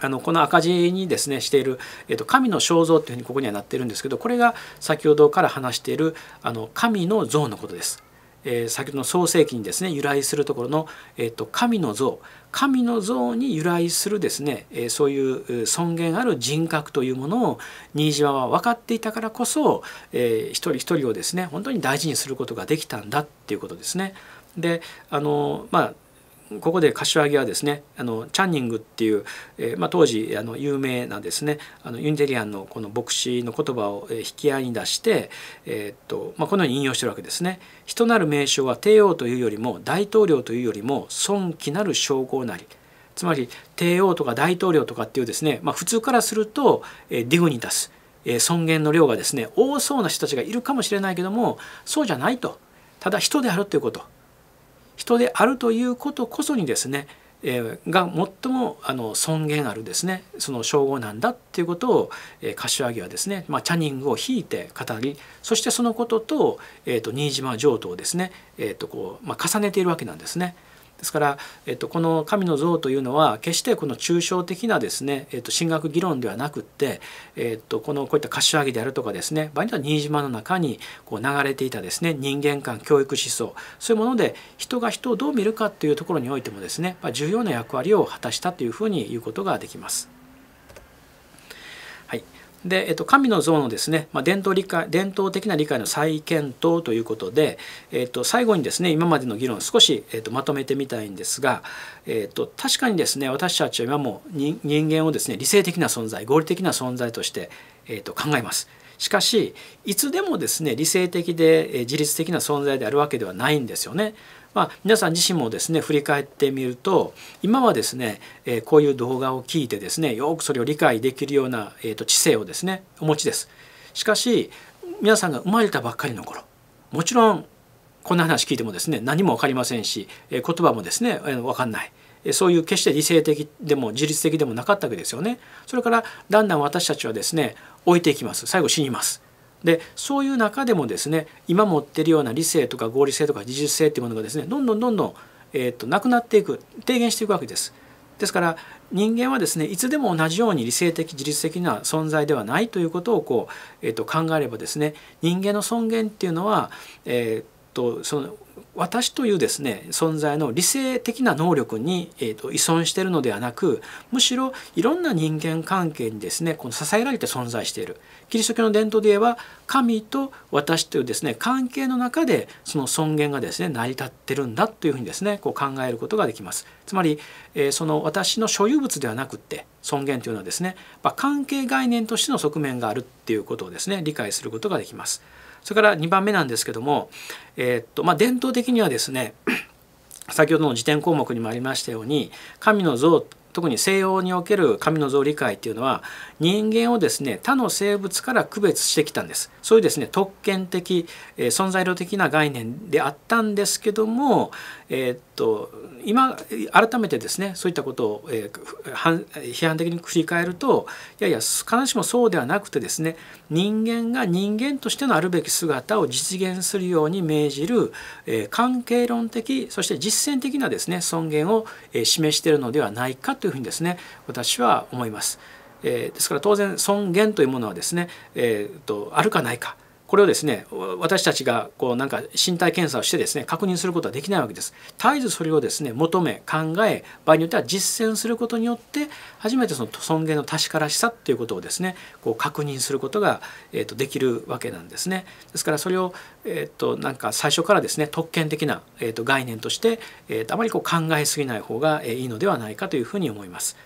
あのこの赤字にですねしている、えー、と神の肖像っていうふうにここにはなってるんですけどこれが先ほどから話しているあの神の像のことです。えー、先ほどの創世記にですね由来するところの、えーと、神の像神の像に由来するですね、えー、そういう尊厳ある人格というものを新島は分かっていたからこそ、えー、一人一人をですね本当に大事にすることができたんだっていうことですね。であのまあここで柏木はですねあのチャンニングっていう、えー、まあ、当時あの有名なですねあのユンテリアンのこの牧師の言葉を引き合いに出して、えー、っとまあ、このように引用してるわけですね。人なる名称は帝王というよりも大統領というよりも尊貴なる称号なり。つまり帝王とか大統領とかっていうですね、まあ、普通からすると、えディグに出す、え尊厳の量がですね多そうな人たちがいるかもしれないけどもそうじゃないとただ人であるということ人であるということこそにですね、えー、が最もあの尊厳あるですねその称号なんだっていうことを、えー、柏木はですね、まあ、チャニングを引いて語りそしてそのことと,、えーと、新島譲渡をですね、えーとこうまあ、重ねているわけなんですね。ですから、えっと、この神の像というのは決してこの抽象的なですね、えっと、神学議論ではなくって、えっと、このこういった柏木であるとかですね場合によっては新島の中にこう流れていたですね人間観教育思想そういうもので人が人をどう見るかというところにおいてもですね重要な役割を果たしたというふうに言うことができます。で、えっと、神の像のですね、まあ、伝統理解伝統的な理解の再検討ということで、えっと、最後にですね今までの議論を少し、えっと、まとめてみたいんですが、えっと、確かにですね私たちは今も人間をですね理性的な存在合理的な存在として、えっと、考えます。しかしいつでもですね理性的で自律的な存在であるわけではないんですよね。まあ、皆さん自身もですね振り返ってみると今はですね、えこういう動画を聞いてですねよくそれを理解できるような、えー、と知性をですねお持ちです。しかし皆さんが生まれたばっかりの頃もちろんこんな話聞いてもですね何も分かりませんし言葉もですね分かんないそういう決して理性的でも自律的でもなかったわけですよね。それからだんだん私たちはですね置いていきます最後死にます。でそういう中でもですね今持ってるような理性とか合理性とか自術性っていうものがですねどんどんどんどん、えーと、なくなっていく低減していくわけです。ですから人間はですねいつでも同じように理性的自律的な存在ではないということをこう、えーと、と考えればですね人間の尊厳っていうのは、えー、とその私というですね存在の理性的な能力に、えーと、依存しているのではなくむしろいろんな人間関係にですねこの支えられて存在しているキリスト教の伝統で言えば神と私というですね関係の中でその尊厳がですね成り立ってるんだというふうにですねこう考えることができますつまり、えー、その私の所有物ではなくって尊厳というのはですね、ま関係概念としての側面があるっていうことをですね理解することができます。それから2番目なんですけども、えー、っとまあ、伝統的にはですね 先ほどの辞典項目にもありましたように神の像特に西洋における神の像理解っていうのは人間をですね他の生物から区別してきたんです。そういうですね特権的、えー、存在量的な概念であったんですけども、えー、っと今改めてですねそういったことを、えー、批判的に振り返るといやいや必ずしもそうではなくてですね人間が人間としてのあるべき姿を実現するように命じる、えー、関係論的そして実践的なですね尊厳を、えー、示しているのではないかというふうにですね私は思います。えー、ですから当然尊厳というものはですね、えーと、あるかないかこれをですね私たちがこうなんか身体検査をしてですね確認することはできないわけです。絶えずそれをですね求め考え場合によっては実践することによって初めてその尊厳の確からしさっていうことをですねこう確認することが、えーと、できるわけなんですね。ですからそれを、えーと、なんか最初からですね特権的な、えーと、と概念として、えー、とあまりこう考えすぎない方がいいのではないかというふうに思います。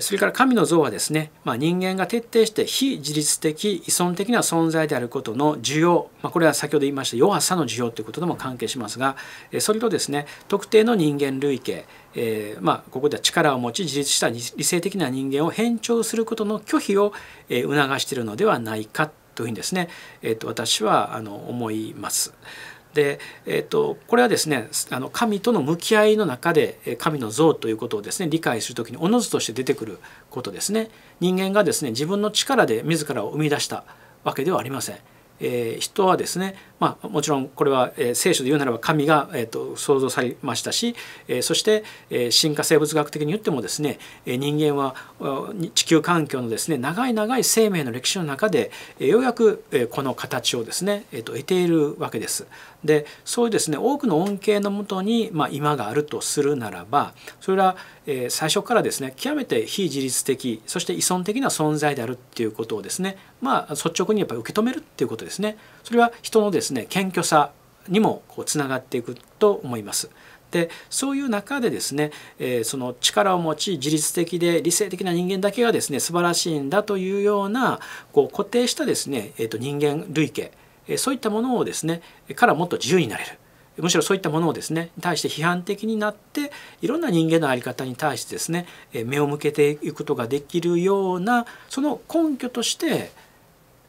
それから神の像はですね、まあ、人間が徹底して非自律的依存的な存在であることの需要、まあ、これは先ほど言いました弱さの需要ということとも関係しますがそれとですね特定の人間類型、えー、まあ、ここでは力を持ち自立した理性的な人間を偏重することの拒否を促しているのではないかというふうにですね、えー、と私はあの思います。で、えーと、これはですねあの神との向き合いの中で神の像ということをですね理解する時におのずとして出てくることですね人間がですね自分の力で自らを生み出したわけではありません。えー、人はですね、まあ、もちろんこれは、えー、聖書で言うならば神が、えーと、創造されましたし、えー、そして、えー、進化生物学的に言ってもですね、えー、人間は地球環境のですね長い長い生命の歴史の中で、えー、ようやく、えー、この形をですね、えーと、と得ているわけです。でそういうですね多くの恩恵のもとに、まあ、今があるとするならばそれは、え最初からですね極めて非自律的そして依存的な存在であるっていうことをですねまあ率直にやっぱり受け止めるっていうことですねそれは人のですね謙虚さにもこうつながっていくと思います。でそういう中でですね、えー、その力を持ち自律的で理性的な人間だけがですね素晴らしいんだというようなこう固定したですね、えー、と人間類型、えー、そういったものをですねからもっと自由になれるむしろそういったものをですね対して批判的になっていろんな人間の在り方に対してですね目を向けていくことができるようなその根拠として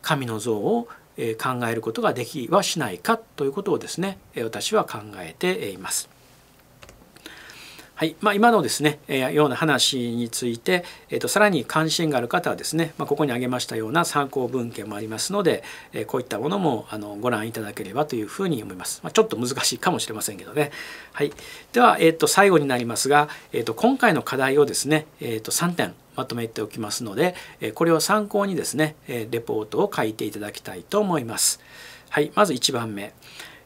神の像を考えることができはしないかということをですね私は考えています。はいまあ、今のですね、えー、ような話について、えーと、さらに関心がある方はですね、まあ、ここに挙げましたような参考文献もありますので、えー、こういったものもあのご覧いただければというふうに思います。まあ、ちょっと難しいかもしれませんけどね。はい、では、えーと、最後になりますが、えーと、今回の課題をですね、えー、と3点まとめておきますので、えこれを参考にですねレポートを書いていただきたいと思います。はい、まず1番目。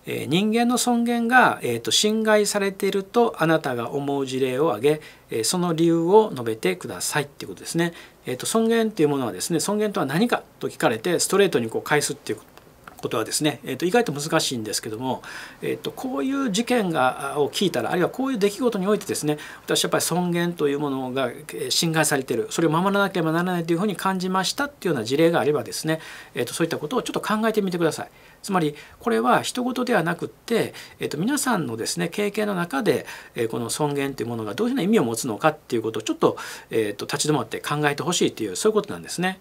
え人間の尊厳が、えー、と侵害されているとあなたが思う事例を挙げ、えその理由を述べてくださいっていうことですね。えー、と尊厳っていうものはですね尊厳とは何かと聞かれてストレートにこう返すっていうことはですね、えー、と意外と難しいんですけども、えー、とこういう事件がを聞いたらあるいはこういう出来事においてですね私やっぱり尊厳というものが侵害されてるそれを守らなければならないというふうに感じましたっていうような事例があればですね、えー、とそういったことをちょっと考えてみてください。つまりこれは人事ではなくって、えっと、皆さんのですね経験の中で、えこの尊厳というものがどういうふうな意味を持つのかっていうことをちょっと,、えっと立ち止まって考えてほしいというそういうことなんですね。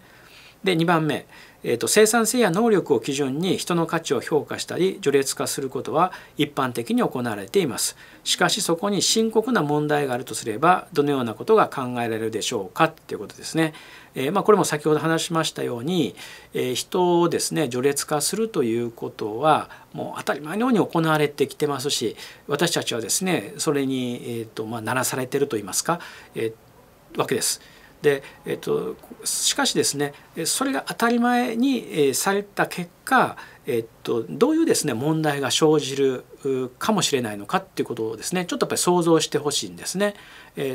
で2番目えーと、生産性や能力を基準に人の価値を評価したり序列化することは一般的に行われていますしかしそこに深刻な問題があるとすればどのようなことが考えられるでしょうかっていうことですね、えー、まあ、これも先ほど話しましたように、えー、人をですね序列化するということはもう当たり前のように行われてきてますし私たちはですねそれに、えーとまあ、鳴らされてると言いますか、えー、わけです。で、えっと、しかしですねそれが当たり前にされた結果、えっと、どういうですね問題が生じるかもしれないのかっていうことをですねちょっとやっぱり想像してほしいんですね。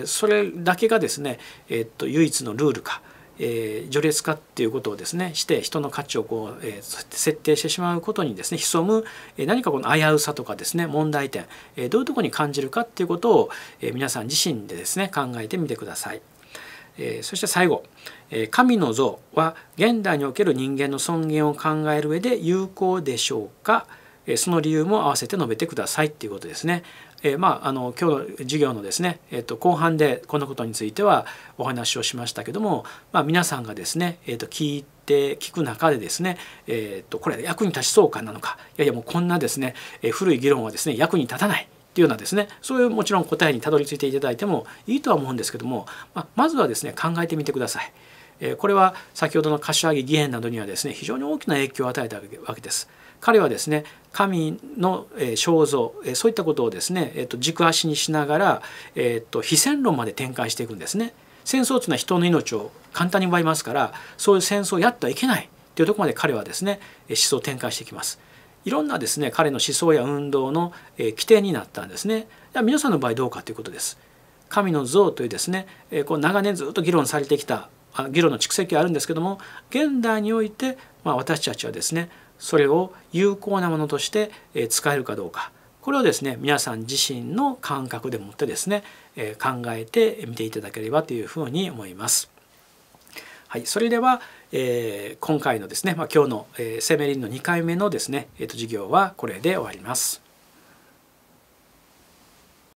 それだけがですね、えっと、唯一のルールかえー、序列かっていうことをですねして人の価値をこう、えー、設定してしまうことにですね潜む、え何かこの危うさとかですね問題点、えどういうとこに感じるかっていうことを、え皆さん自身でですね考えてみてください。えそして最後「神の像」は現代における人間の尊厳を考える上で有効でしょうかその理由も合わせて述べてくださいっていうことですね。えー、まあ、あの今日の授業のですね、えー、と後半でこのことについてはお話をしましたけども、まあ、皆さんがですね、えー、と聞いて聞く中でですね、えー、とこれ役に立ちそうかなのかいやいやもうこんなですね、え古い議論はですね役に立たないっていうようなですねそういうもちろん答えにたどり着いていただいてもいいとは思うんですけども、ままずはですね考えてみてください。えこれは先ほどの柏木義変などにはですね非常に大きな影響を与えたわけです。彼はですね神の肖像そういったことをですね、えー、と軸足にしながら、えー、と非戦論まで展開していくんですね。戦争というのは人の命を簡単に奪いますからそういう戦争をやってはいけないというとこまで彼はですね思想を展開していきます。いろんなですね彼の思想や運動の、え規定になったんですね。では皆さんの場合どうかということです。神の像というですね、えこう長年ずっと議論されてきた議論の蓄積があるんですけども現代において、ま私たちはですねそれを有効なものとして使えるかどうかこれをですね皆さん自身の感覚でもってですね考えてみていただければというふうに思います。はい、それでは、えー、今回のですね、まあ、今日の、えー、セメリンの2回目のですね、えー、と授業はこれで終わります。